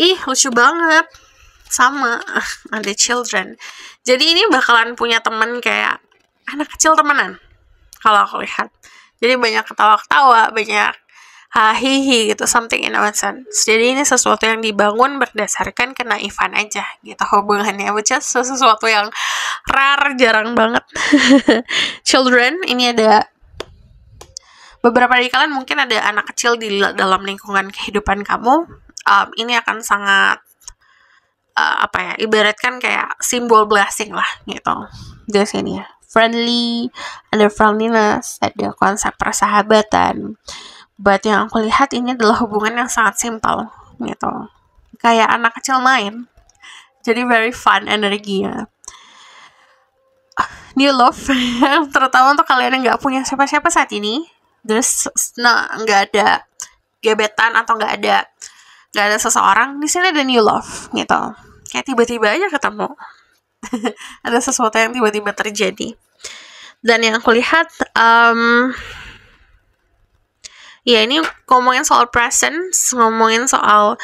Ih, lucu banget. Sama, ada children. Jadi ini bakalan punya temen kayak anak kecil temenan. Kalau aku lihat. Jadi banyak ketawa-ketawa, banyak hihih gitu, something in innocent. Jadi ini sesuatu yang dibangun berdasarkan kena Ivan aja gitu hubungannya, which is sesuatu yang rare, jarang banget. children, ini ada beberapa dari kalian mungkin ada anak kecil di dalam lingkungan kehidupan kamu um, ini akan sangat uh, apa ya ibaratkan kayak simbol blessing lah gitu di sini ya friendly ada friendliness ada konsep persahabatan buat yang aku lihat ini adalah hubungan yang sangat simpel gitu kayak anak kecil main jadi very fun energinya new love terutama untuk kalian yang nggak punya siapa-siapa saat ini terus nah, nggak ada gebetan atau nggak ada nggak ada seseorang di sini ada new love gitu kayak tiba-tiba aja ketemu ada sesuatu yang tiba-tiba terjadi dan yang aku lihat um, ya ini ngomongin soal presence ngomongin soal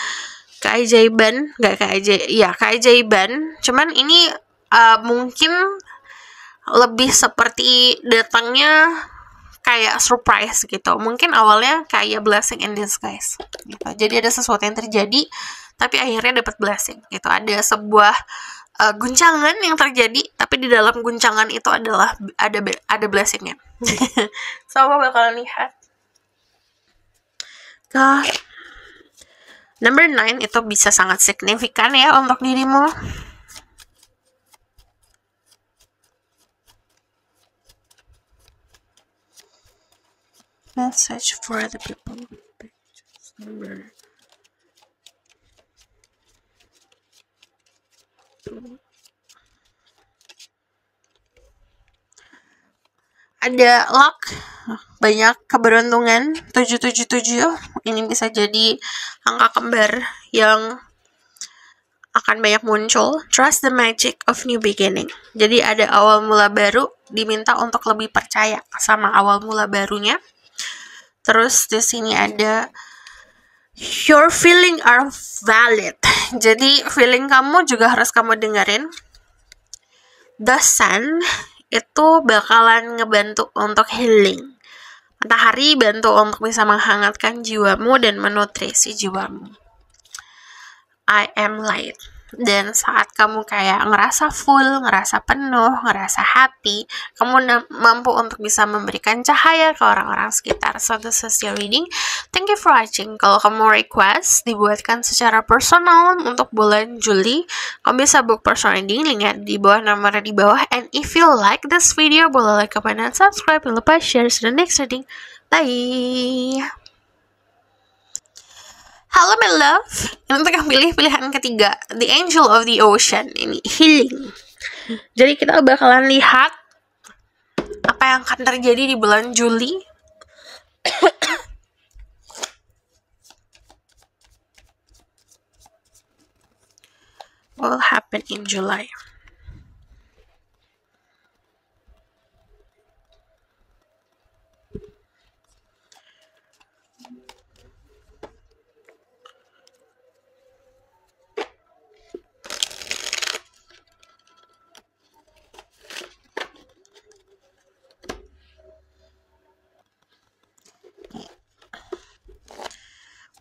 keajaiban nggak keajaiban ya keajaiban cuman ini uh, mungkin lebih seperti datangnya kayak surprise gitu. Mungkin awalnya kayak blessing in disguise gitu. Jadi ada sesuatu yang terjadi tapi akhirnya dapat blessing gitu. Ada sebuah uh, guncangan yang terjadi tapi di dalam guncangan itu adalah ada ada blessingnya. so aku bakal lihat nah number 9 itu bisa sangat signifikan ya untuk dirimu. Message for other people ada luck banyak keberuntungan 777 ini bisa jadi angka kembar yang akan banyak muncul trust the magic of new beginning jadi ada awal mula baru diminta untuk lebih percaya sama awal mula barunya Terus di sini ada your feeling are valid. Jadi feeling kamu juga harus kamu dengerin. The sun itu bakalan ngebantu untuk healing. Matahari bantu untuk bisa menghangatkan jiwamu dan menutrisi jiwamu. I am light dan saat kamu kayak ngerasa full, ngerasa penuh, ngerasa happy, kamu mampu untuk bisa memberikan cahaya ke orang-orang sekitar. So this is reading. Thank you for watching. Kalau kamu request dibuatkan secara personal untuk bulan Juli, kamu bisa book personal reading linknya di bawah nomornya di bawah. And if you like this video, boleh like, comment, dan subscribe. Jangan lupa share to the next reading. Bye. Halo my love, ini untuk yang pilih pilihan ketiga, The Angel of the Ocean, ini healing. Jadi kita bakalan lihat apa yang akan terjadi di bulan Juli. What will happen in July?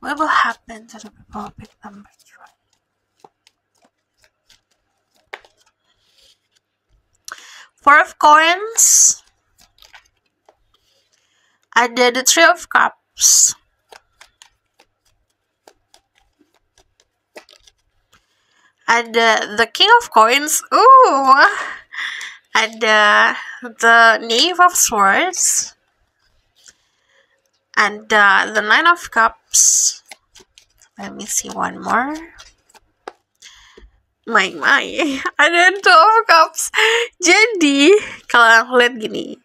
What will happen to the Republic number three? Four of Coins. And then the Three of Cups. And uh, the King of Coins. Ooh! And uh, the Knave of Swords. and uh, the nine of cups let me see one more my my ada two of cups jadi kalau aku lihat gini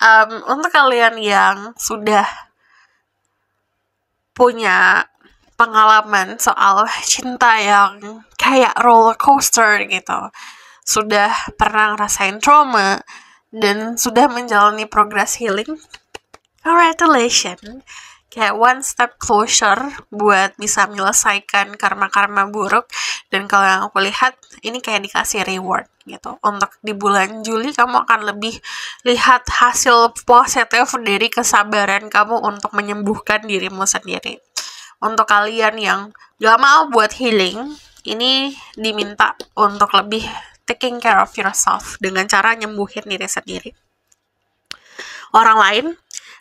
um, untuk kalian yang sudah punya pengalaman soal cinta yang kayak roller coaster gitu sudah pernah ngerasain trauma dan sudah menjalani progress healing congratulations kayak one step closure buat bisa menyelesaikan karma-karma buruk dan kalau yang aku lihat ini kayak dikasih reward gitu untuk di bulan Juli kamu akan lebih lihat hasil positif dari kesabaran kamu untuk menyembuhkan dirimu sendiri untuk kalian yang gak mau buat healing ini diminta untuk lebih taking care of yourself dengan cara nyembuhin diri sendiri orang lain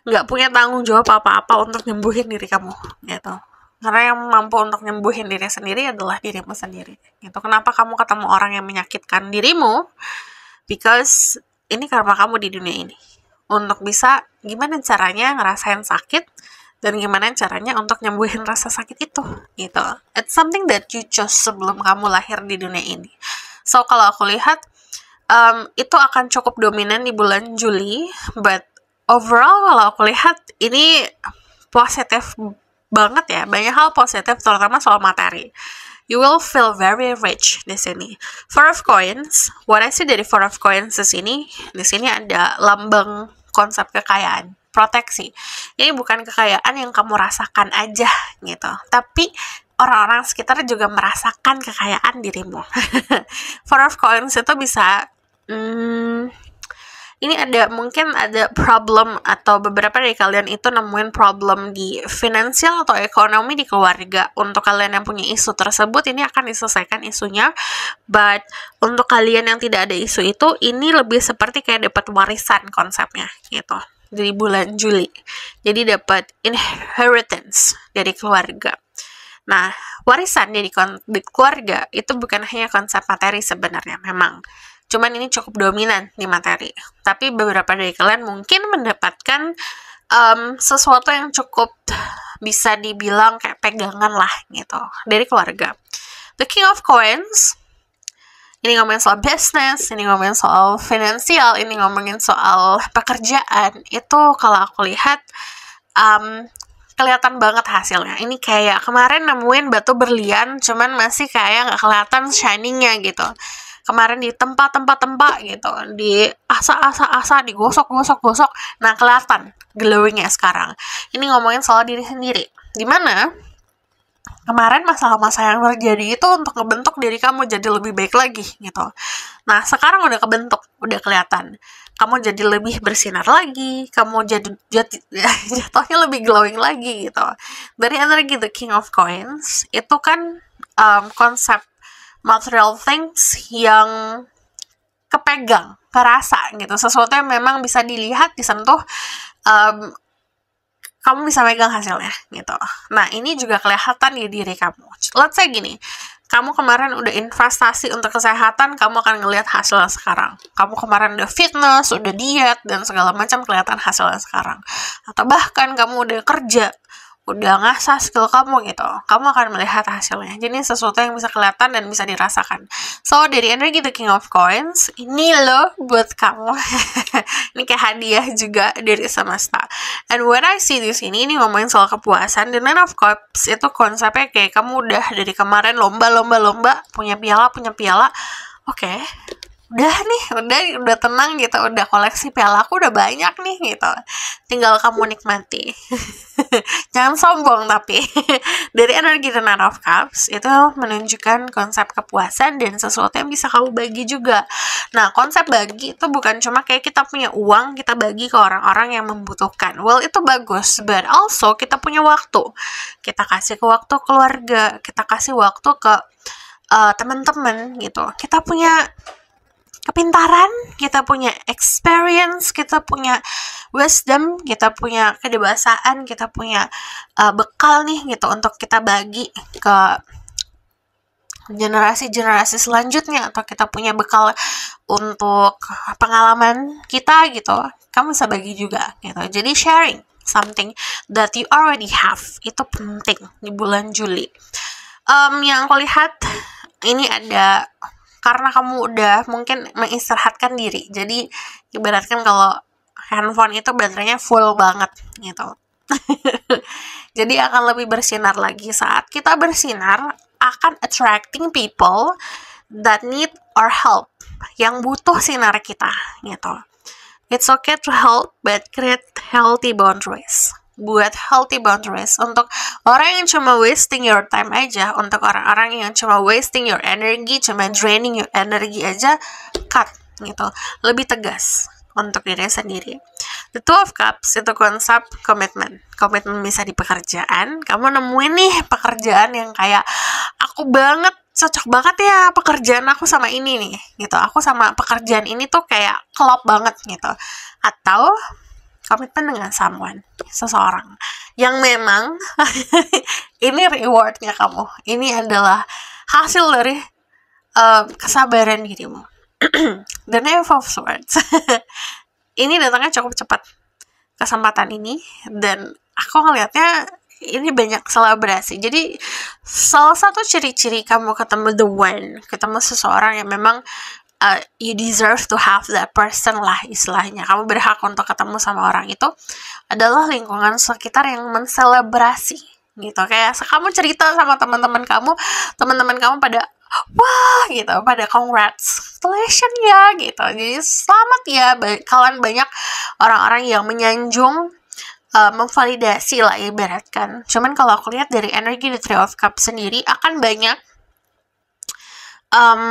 nggak punya tanggung jawab apa-apa untuk nyembuhin diri kamu gitu karena yang mampu untuk nyembuhin diri sendiri adalah dirimu sendiri gitu kenapa kamu ketemu orang yang menyakitkan dirimu because ini karma kamu di dunia ini untuk bisa gimana caranya ngerasain sakit dan gimana caranya untuk nyembuhin rasa sakit itu gitu it's something that you chose sebelum kamu lahir di dunia ini so kalau aku lihat um, itu akan cukup dominan di bulan Juli but overall kalau aku lihat ini positif banget ya banyak hal positif terutama soal materi you will feel very rich di sini. Four of Coins, What I see dari Four of Coins di sini, di sini ada lambang konsep kekayaan, proteksi. Ini bukan kekayaan yang kamu rasakan aja gitu, tapi orang-orang sekitar juga merasakan kekayaan dirimu. Four of Coins itu bisa hmm, ini ada mungkin ada problem atau beberapa dari kalian itu nemuin problem di finansial atau ekonomi di keluarga. Untuk kalian yang punya isu tersebut ini akan diselesaikan isunya. But untuk kalian yang tidak ada isu itu ini lebih seperti kayak dapat warisan konsepnya gitu dari bulan Juli. Jadi dapat inheritance dari keluarga. Nah, warisan dari keluarga itu bukan hanya konsep materi sebenarnya memang. Cuman ini cukup dominan di materi. Tapi beberapa dari kalian mungkin mendapatkan um, sesuatu yang cukup bisa dibilang kayak pegangan lah gitu dari keluarga. The King of Coins ini ngomongin soal bisnis, ini ngomongin soal finansial, ini ngomongin soal pekerjaan. Itu kalau aku lihat um, kelihatan banget hasilnya. Ini kayak kemarin nemuin batu berlian, cuman masih kayak nggak kelihatan shiningnya gitu kemarin di tempat-tempat-tempat gitu di asa-asa-asa digosok-gosok-gosok nah kelihatan glowingnya sekarang ini ngomongin soal diri sendiri dimana kemarin masalah-masalah yang terjadi itu untuk ngebentuk diri kamu jadi lebih baik lagi gitu. Nah sekarang udah kebentuk, udah kelihatan. Kamu jadi lebih bersinar lagi, kamu jadi, jadi jatuhnya lebih glowing lagi gitu. Dari energi The King of Coins itu kan um, konsep material things yang kepegang, kerasa gitu. Sesuatu yang memang bisa dilihat, disentuh, um, kamu bisa pegang hasilnya gitu. Nah, ini juga kelihatan di diri kamu. Let's say gini, kamu kemarin udah investasi untuk kesehatan, kamu akan ngelihat hasilnya sekarang. Kamu kemarin udah fitness, udah diet, dan segala macam kelihatan hasilnya sekarang. Atau bahkan kamu udah kerja, udah ngasah skill kamu gitu kamu akan melihat hasilnya jadi sesuatu yang bisa kelihatan dan bisa dirasakan so dari energi gitu, the king of coins ini loh buat kamu ini kayak hadiah juga dari semesta and when I see this ini ini ngomongin soal kepuasan the nine of cups itu konsepnya kayak kamu udah dari kemarin lomba lomba lomba punya piala punya piala oke okay, udah nih udah udah tenang gitu udah koleksi piala aku udah banyak nih gitu tinggal kamu nikmati jangan sombong tapi dari energi the nine of cups itu menunjukkan konsep kepuasan dan sesuatu yang bisa kamu bagi juga nah konsep bagi itu bukan cuma kayak kita punya uang kita bagi ke orang-orang yang membutuhkan well itu bagus but also kita punya waktu kita kasih ke waktu keluarga kita kasih waktu ke uh, teman-teman gitu kita punya kepintaran, kita punya experience, kita punya wisdom, kita punya kedewasaan, kita punya uh, bekal nih gitu untuk kita bagi ke generasi-generasi selanjutnya atau kita punya bekal untuk pengalaman kita gitu kamu bisa bagi juga gitu jadi sharing something that you already have itu penting di bulan Juli um, yang aku lihat ini ada karena kamu udah mungkin mengistirahatkan diri jadi ibaratkan kalau handphone itu baterainya full banget gitu jadi akan lebih bersinar lagi saat kita bersinar akan attracting people that need our help yang butuh sinar kita gitu it's okay to help but create healthy boundaries buat healthy boundaries untuk orang yang cuma wasting your time aja untuk orang-orang yang cuma wasting your energy cuma draining your energy aja cut gitu lebih tegas untuk diri sendiri the two of cups itu konsep komitmen komitmen bisa di pekerjaan kamu nemuin nih pekerjaan yang kayak aku banget cocok banget ya pekerjaan aku sama ini nih gitu aku sama pekerjaan ini tuh kayak klop banget gitu atau komitmen dengan someone, seseorang yang memang ini rewardnya kamu. Ini adalah hasil dari uh, kesabaran dirimu. The name of swords. ini datangnya cukup cepat kesempatan ini dan aku ngelihatnya ini banyak selebrasi. Jadi salah satu ciri-ciri kamu ketemu the one, ketemu seseorang yang memang uh, you deserve to have that person lah istilahnya kamu berhak untuk ketemu sama orang itu adalah lingkungan sekitar yang menselebrasi gitu kayak kamu cerita sama teman-teman kamu teman-teman kamu pada wah gitu pada congrats congratulations ya gitu jadi selamat ya kalian banyak orang-orang yang menyanjung uh, memvalidasi lah kan. cuman kalau aku lihat dari energi di Three of Cups sendiri akan banyak um,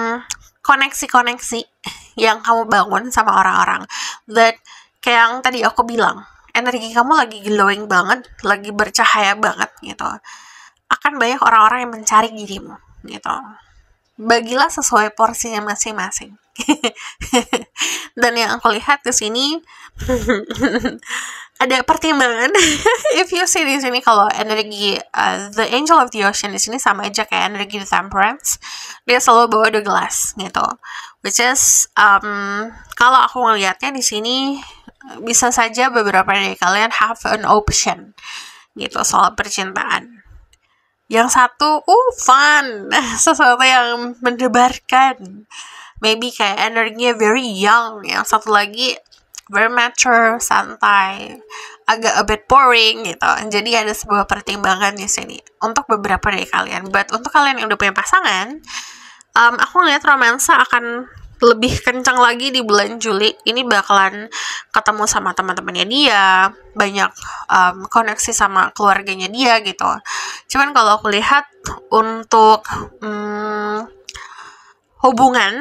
koneksi-koneksi yang kamu bangun sama orang-orang that kayak yang tadi aku bilang energi kamu lagi glowing banget lagi bercahaya banget gitu akan banyak orang-orang yang mencari dirimu gitu bagilah sesuai porsinya masing-masing dan yang aku lihat di sini ada pertimbangan if you see di sini kalau energi uh, the angel of the ocean di sini sama aja kayak energi the temperance dia selalu bawa the glass gitu which is um, kalau aku ngelihatnya di sini bisa saja beberapa dari kalian have an option gitu soal percintaan yang satu uh fun sesuatu yang mendebarkan maybe kayak energinya very young yang satu lagi very mature, santai, agak a bit boring gitu. Jadi ada sebuah pertimbangan di sini untuk beberapa dari kalian. But untuk kalian yang udah punya pasangan, um, aku ngeliat romansa akan lebih kencang lagi di bulan Juli ini bakalan ketemu sama teman-temannya dia banyak um, koneksi sama keluarganya dia gitu cuman kalau aku lihat untuk um, hubungan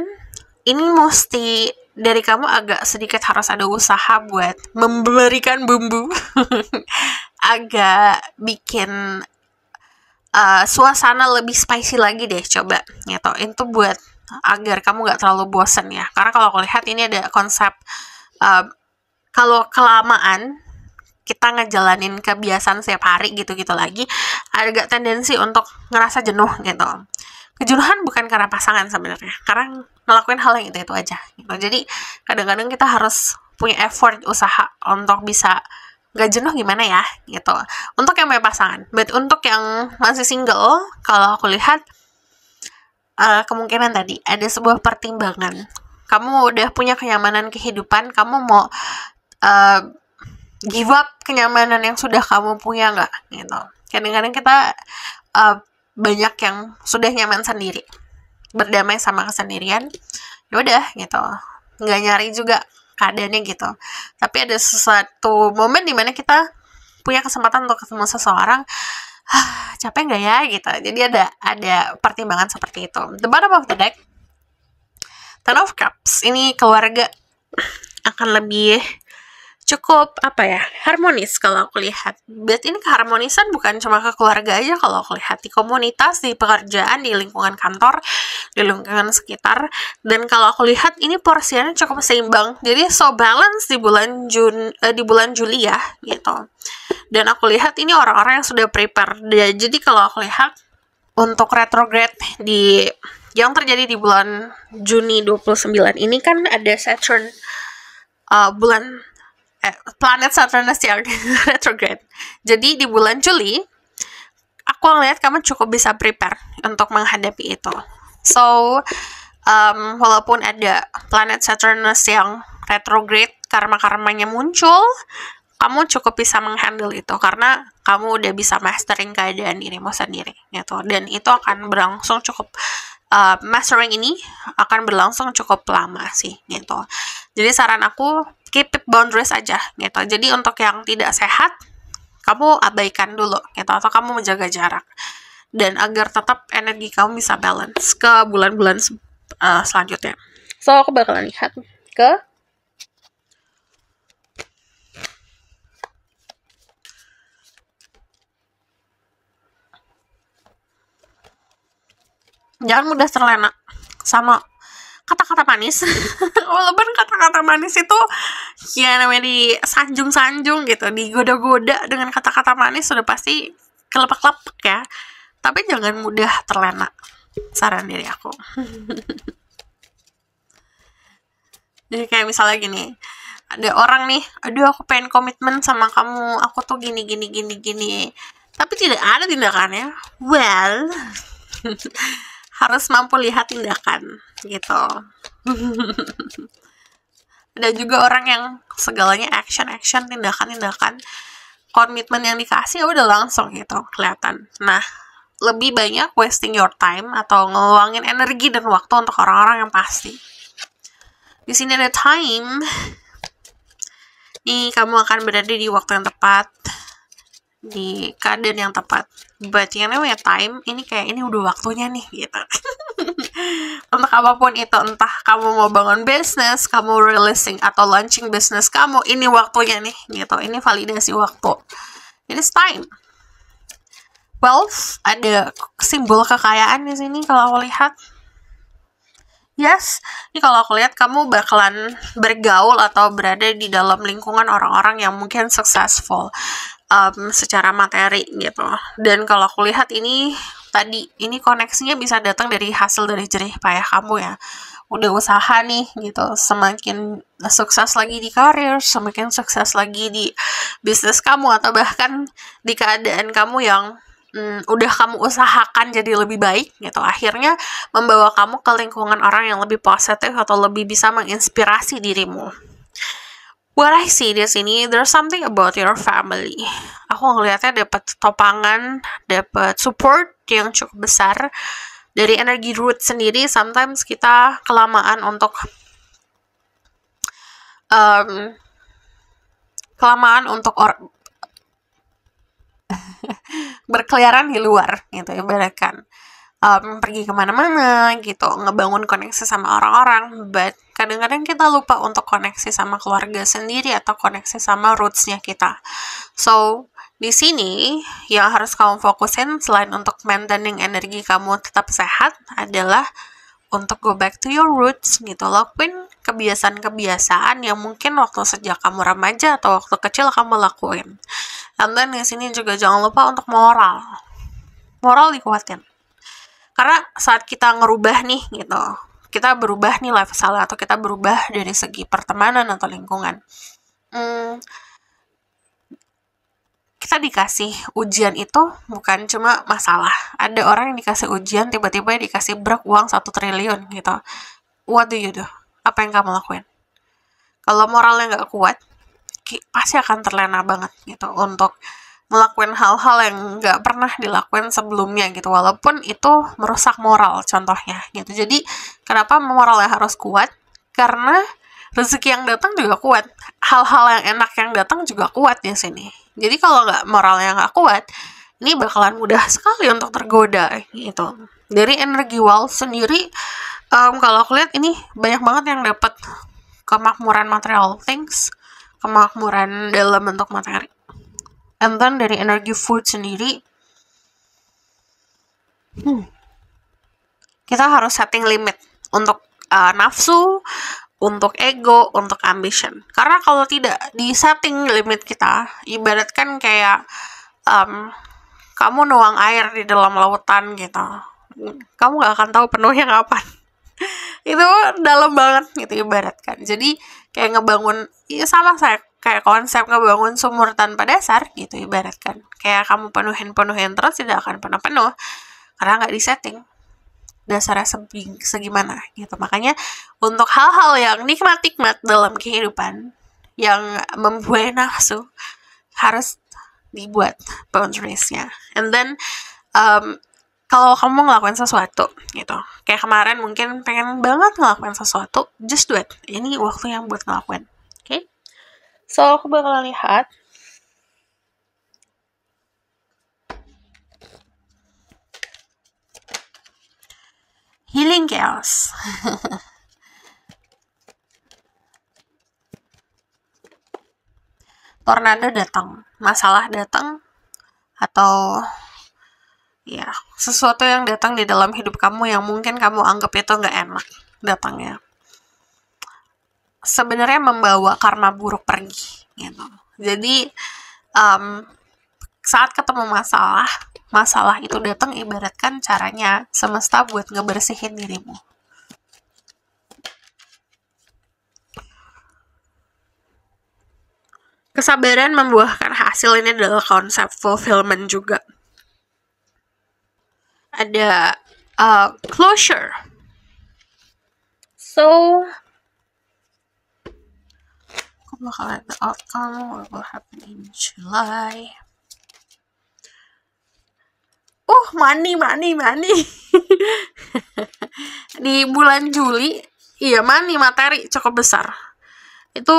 ini mesti dari kamu agak sedikit harus ada usaha buat membelerikan bumbu agak bikin uh, suasana lebih spicy lagi deh coba gitu itu buat agar kamu nggak terlalu bosen ya karena kalau aku lihat ini ada konsep uh, kalau kelamaan kita ngejalanin kebiasaan setiap hari gitu-gitu lagi agak tendensi untuk ngerasa jenuh gitu kejenuhan bukan karena pasangan sebenarnya karena ngelakuin hal yang itu itu aja gitu jadi kadang-kadang kita harus punya effort usaha untuk bisa gak jenuh gimana ya gitu untuk yang punya pasangan but untuk yang masih single kalau aku lihat uh, kemungkinan tadi ada sebuah pertimbangan kamu udah punya kenyamanan kehidupan kamu mau uh, give up kenyamanan yang sudah kamu punya nggak gitu kadang-kadang kita uh, banyak yang sudah nyaman sendiri berdamai sama kesendirian ya udah gitu nggak nyari juga keadaannya gitu tapi ada sesuatu momen dimana kita punya kesempatan untuk ketemu seseorang ah, capek nggak ya gitu jadi ada ada pertimbangan seperti itu the bottom of the deck ten of cups ini keluarga akan lebih cukup apa ya harmonis kalau aku lihat. Buat ini keharmonisan bukan cuma ke keluarga aja kalau aku lihat di komunitas, di pekerjaan, di lingkungan kantor, di lingkungan sekitar. Dan kalau aku lihat ini porsinya cukup seimbang. Jadi so balance di bulan Jun eh, di bulan Juli ya gitu. Dan aku lihat ini orang-orang yang sudah prepare. Jadi kalau aku lihat untuk retrograde di yang terjadi di bulan Juni 29 ini kan ada Saturn uh, bulan Eh, planet Saturnus yang retrograde. Jadi di bulan Juli, aku ngeliat kamu cukup bisa prepare untuk menghadapi itu. So, um, walaupun ada planet Saturnus yang retrograde, karma-karmanya muncul, kamu cukup bisa menghandle itu karena kamu udah bisa mastering keadaan dirimu sendiri gitu dan itu akan berlangsung cukup uh, mastering ini akan berlangsung cukup lama sih gitu jadi saran aku keep it boundaries aja gitu jadi untuk yang tidak sehat kamu abaikan dulu gitu atau kamu menjaga jarak dan agar tetap energi kamu bisa balance ke bulan-bulan uh, selanjutnya so aku bakalan lihat ke jangan mudah terlena sama kata-kata manis walaupun kata-kata manis itu ya namanya di sanjung sanjung gitu digoda-goda dengan kata-kata manis sudah pasti kelepek lepek ya tapi jangan mudah terlena saran diri aku jadi kayak misalnya gini ada orang nih aduh aku pengen komitmen sama kamu aku tuh gini gini gini gini tapi tidak ada tindakannya well harus mampu lihat tindakan gitu ada juga orang yang segalanya action action tindakan tindakan komitmen yang dikasih ya udah langsung gitu kelihatan nah lebih banyak wasting your time atau ngeluangin energi dan waktu untuk orang-orang yang pasti di sini ada time nih kamu akan berada di waktu yang tepat di keadaan yang tepat. But you know ya time ini kayak ini udah waktunya nih gitu. Untuk apapun itu entah kamu mau bangun bisnis, kamu releasing atau launching bisnis kamu, ini waktunya nih gitu. Ini validasi waktu. ini time. Wealth ada simbol kekayaan di sini kalau aku lihat. Yes, ini kalau aku lihat kamu bakalan bergaul atau berada di dalam lingkungan orang-orang yang mungkin successful um, secara materi gitu. Dan kalau aku lihat ini tadi ini koneksinya bisa datang dari hasil dari jerih payah kamu ya udah usaha nih gitu semakin sukses lagi di karir semakin sukses lagi di bisnis kamu atau bahkan di keadaan kamu yang hmm, udah kamu usahakan jadi lebih baik gitu akhirnya membawa kamu ke lingkungan orang yang lebih positif atau lebih bisa menginspirasi dirimu What I see di ini, there's something about your family. Aku ngelihatnya dapat topangan, dapat support yang cukup besar dari energi root sendiri. Sometimes kita kelamaan untuk um, kelamaan untuk or berkeliaran di luar gitu ya kan um, pergi kemana-mana gitu, ngebangun koneksi sama orang-orang, but kadang-kadang kita lupa untuk koneksi sama keluarga sendiri atau koneksi sama rootsnya kita. So, di sini yang harus kamu fokusin selain untuk maintaining energi kamu tetap sehat adalah untuk go back to your roots gitu lakuin kebiasaan-kebiasaan yang mungkin waktu sejak kamu remaja atau waktu kecil kamu lakuin and di sini juga jangan lupa untuk moral moral dikuatin karena saat kita ngerubah nih gitu kita berubah nih lifestyle atau kita berubah dari segi pertemanan atau lingkungan hmm, kita dikasih ujian itu bukan cuma masalah ada orang yang dikasih ujian tiba-tiba dikasih brok uang satu triliun gitu what do you do apa yang kamu lakuin kalau moralnya nggak kuat pasti akan terlena banget gitu untuk ngelakuin hal-hal yang nggak pernah dilakuin sebelumnya gitu walaupun itu merusak moral contohnya gitu jadi kenapa moralnya harus kuat karena rezeki yang datang juga kuat hal-hal yang enak yang datang juga kuat di sini jadi kalau nggak moralnya nggak kuat ini bakalan mudah sekali untuk tergoda gitu dari energi wall sendiri um, kalau aku lihat ini banyak banget yang dapat kemakmuran material things kemakmuran dalam bentuk materi And then dari energi food sendiri, hmm, kita harus setting limit untuk uh, nafsu, untuk ego, untuk ambition. Karena kalau tidak di setting limit kita, ibaratkan kayak um, kamu nuang air di dalam lautan gitu, kamu gak akan tahu penuhnya kapan itu dalam banget gitu ibaratkan jadi kayak ngebangun ya sama saya kayak konsep ngebangun sumur tanpa dasar gitu ibaratkan kayak kamu penuhin penuhin terus tidak akan pernah penuh karena nggak disetting dasarnya sebing, segimana gitu makanya untuk hal-hal yang nikmat nikmat dalam kehidupan yang membuat nafsu harus dibuat boundariesnya and then um, kalau kamu ngelakuin sesuatu gitu kayak kemarin mungkin pengen banget ngelakuin sesuatu just do it ini waktu yang buat ngelakuin So, aku bakal lihat Healing Girls. Tornado datang, masalah datang, atau ya sesuatu yang datang di dalam hidup kamu yang mungkin kamu anggap itu nggak enak datangnya sebenarnya membawa karma buruk pergi gitu jadi um, saat ketemu masalah masalah itu datang ibaratkan caranya semesta buat ngebersihin dirimu kesabaran membuahkan hasil ini adalah konsep fulfillment juga ada uh, closure so what will have the outcome, what will happen in July. Oh money, money, money. Di bulan Juli, iya money materi cukup besar. Itu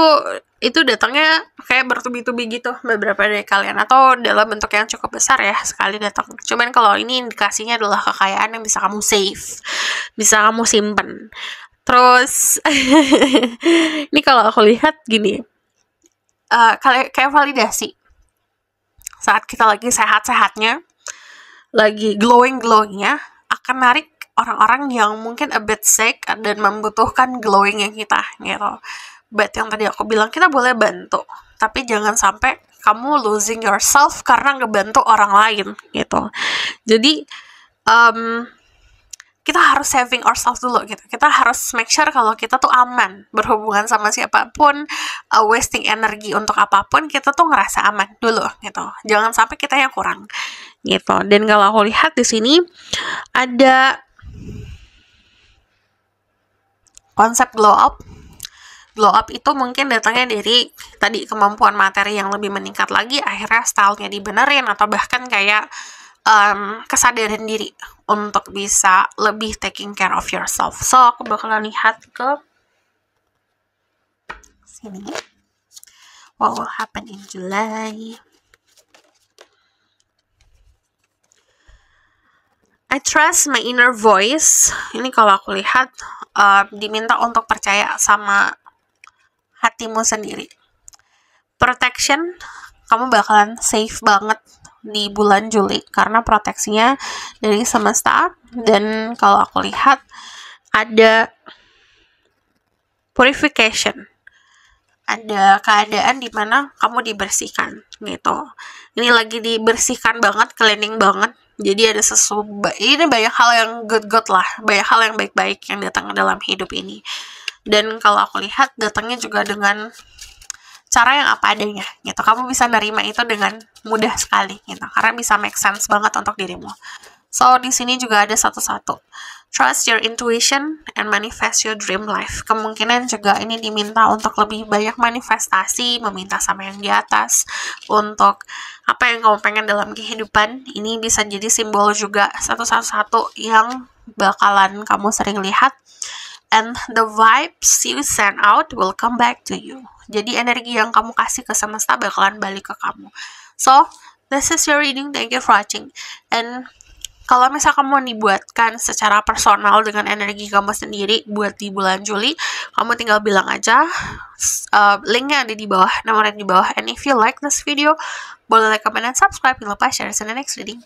itu datangnya kayak bertubi-tubi gitu beberapa dari kalian atau dalam bentuk yang cukup besar ya sekali datang. Cuman kalau ini indikasinya adalah kekayaan yang bisa kamu save, bisa kamu simpen Terus ini kalau aku lihat gini, uh, kayak validasi saat kita lagi sehat-sehatnya, lagi glowing-glowingnya akan narik orang-orang yang mungkin a bit sick dan membutuhkan glowing yang kita gitu. But yang tadi aku bilang kita boleh bantu, tapi jangan sampai kamu losing yourself karena ngebantu orang lain gitu. Jadi um, kita harus saving ourselves dulu gitu kita harus make sure kalau kita tuh aman berhubungan sama siapapun uh, wasting energi untuk apapun kita tuh ngerasa aman dulu gitu jangan sampai kita yang kurang gitu dan kalau aku lihat di sini ada konsep glow up glow up itu mungkin datangnya dari tadi kemampuan materi yang lebih meningkat lagi akhirnya stylenya dibenerin atau bahkan kayak um, kesadaran diri untuk bisa lebih taking care of yourself. So aku bakalan lihat ke sini. What will happen in July? I trust my inner voice. Ini kalau aku lihat uh, diminta untuk percaya sama hatimu sendiri. Protection, kamu bakalan safe banget di bulan Juli karena proteksinya dari semesta dan kalau aku lihat ada purification ada keadaan di mana kamu dibersihkan gitu ini lagi dibersihkan banget cleaning banget jadi ada sesuatu ini banyak hal yang good good lah banyak hal yang baik baik yang datang dalam hidup ini dan kalau aku lihat datangnya juga dengan cara yang apa adanya gitu kamu bisa nerima itu dengan mudah sekali gitu karena bisa make sense banget untuk dirimu so di sini juga ada satu-satu trust your intuition and manifest your dream life kemungkinan juga ini diminta untuk lebih banyak manifestasi meminta sama yang di atas untuk apa yang kamu pengen dalam kehidupan ini bisa jadi simbol juga satu-satu yang bakalan kamu sering lihat and the vibes you send out will come back to you. Jadi energi yang kamu kasih ke semesta bakalan balik ke kamu. So, this is your reading. Thank you for watching. And kalau misal kamu dibuatkan secara personal dengan energi kamu sendiri buat di bulan Juli, kamu tinggal bilang aja uh, linknya ada di bawah, nomornya di bawah. And if you like this video, boleh like, comment, and subscribe. Jangan lupa share in the next reading.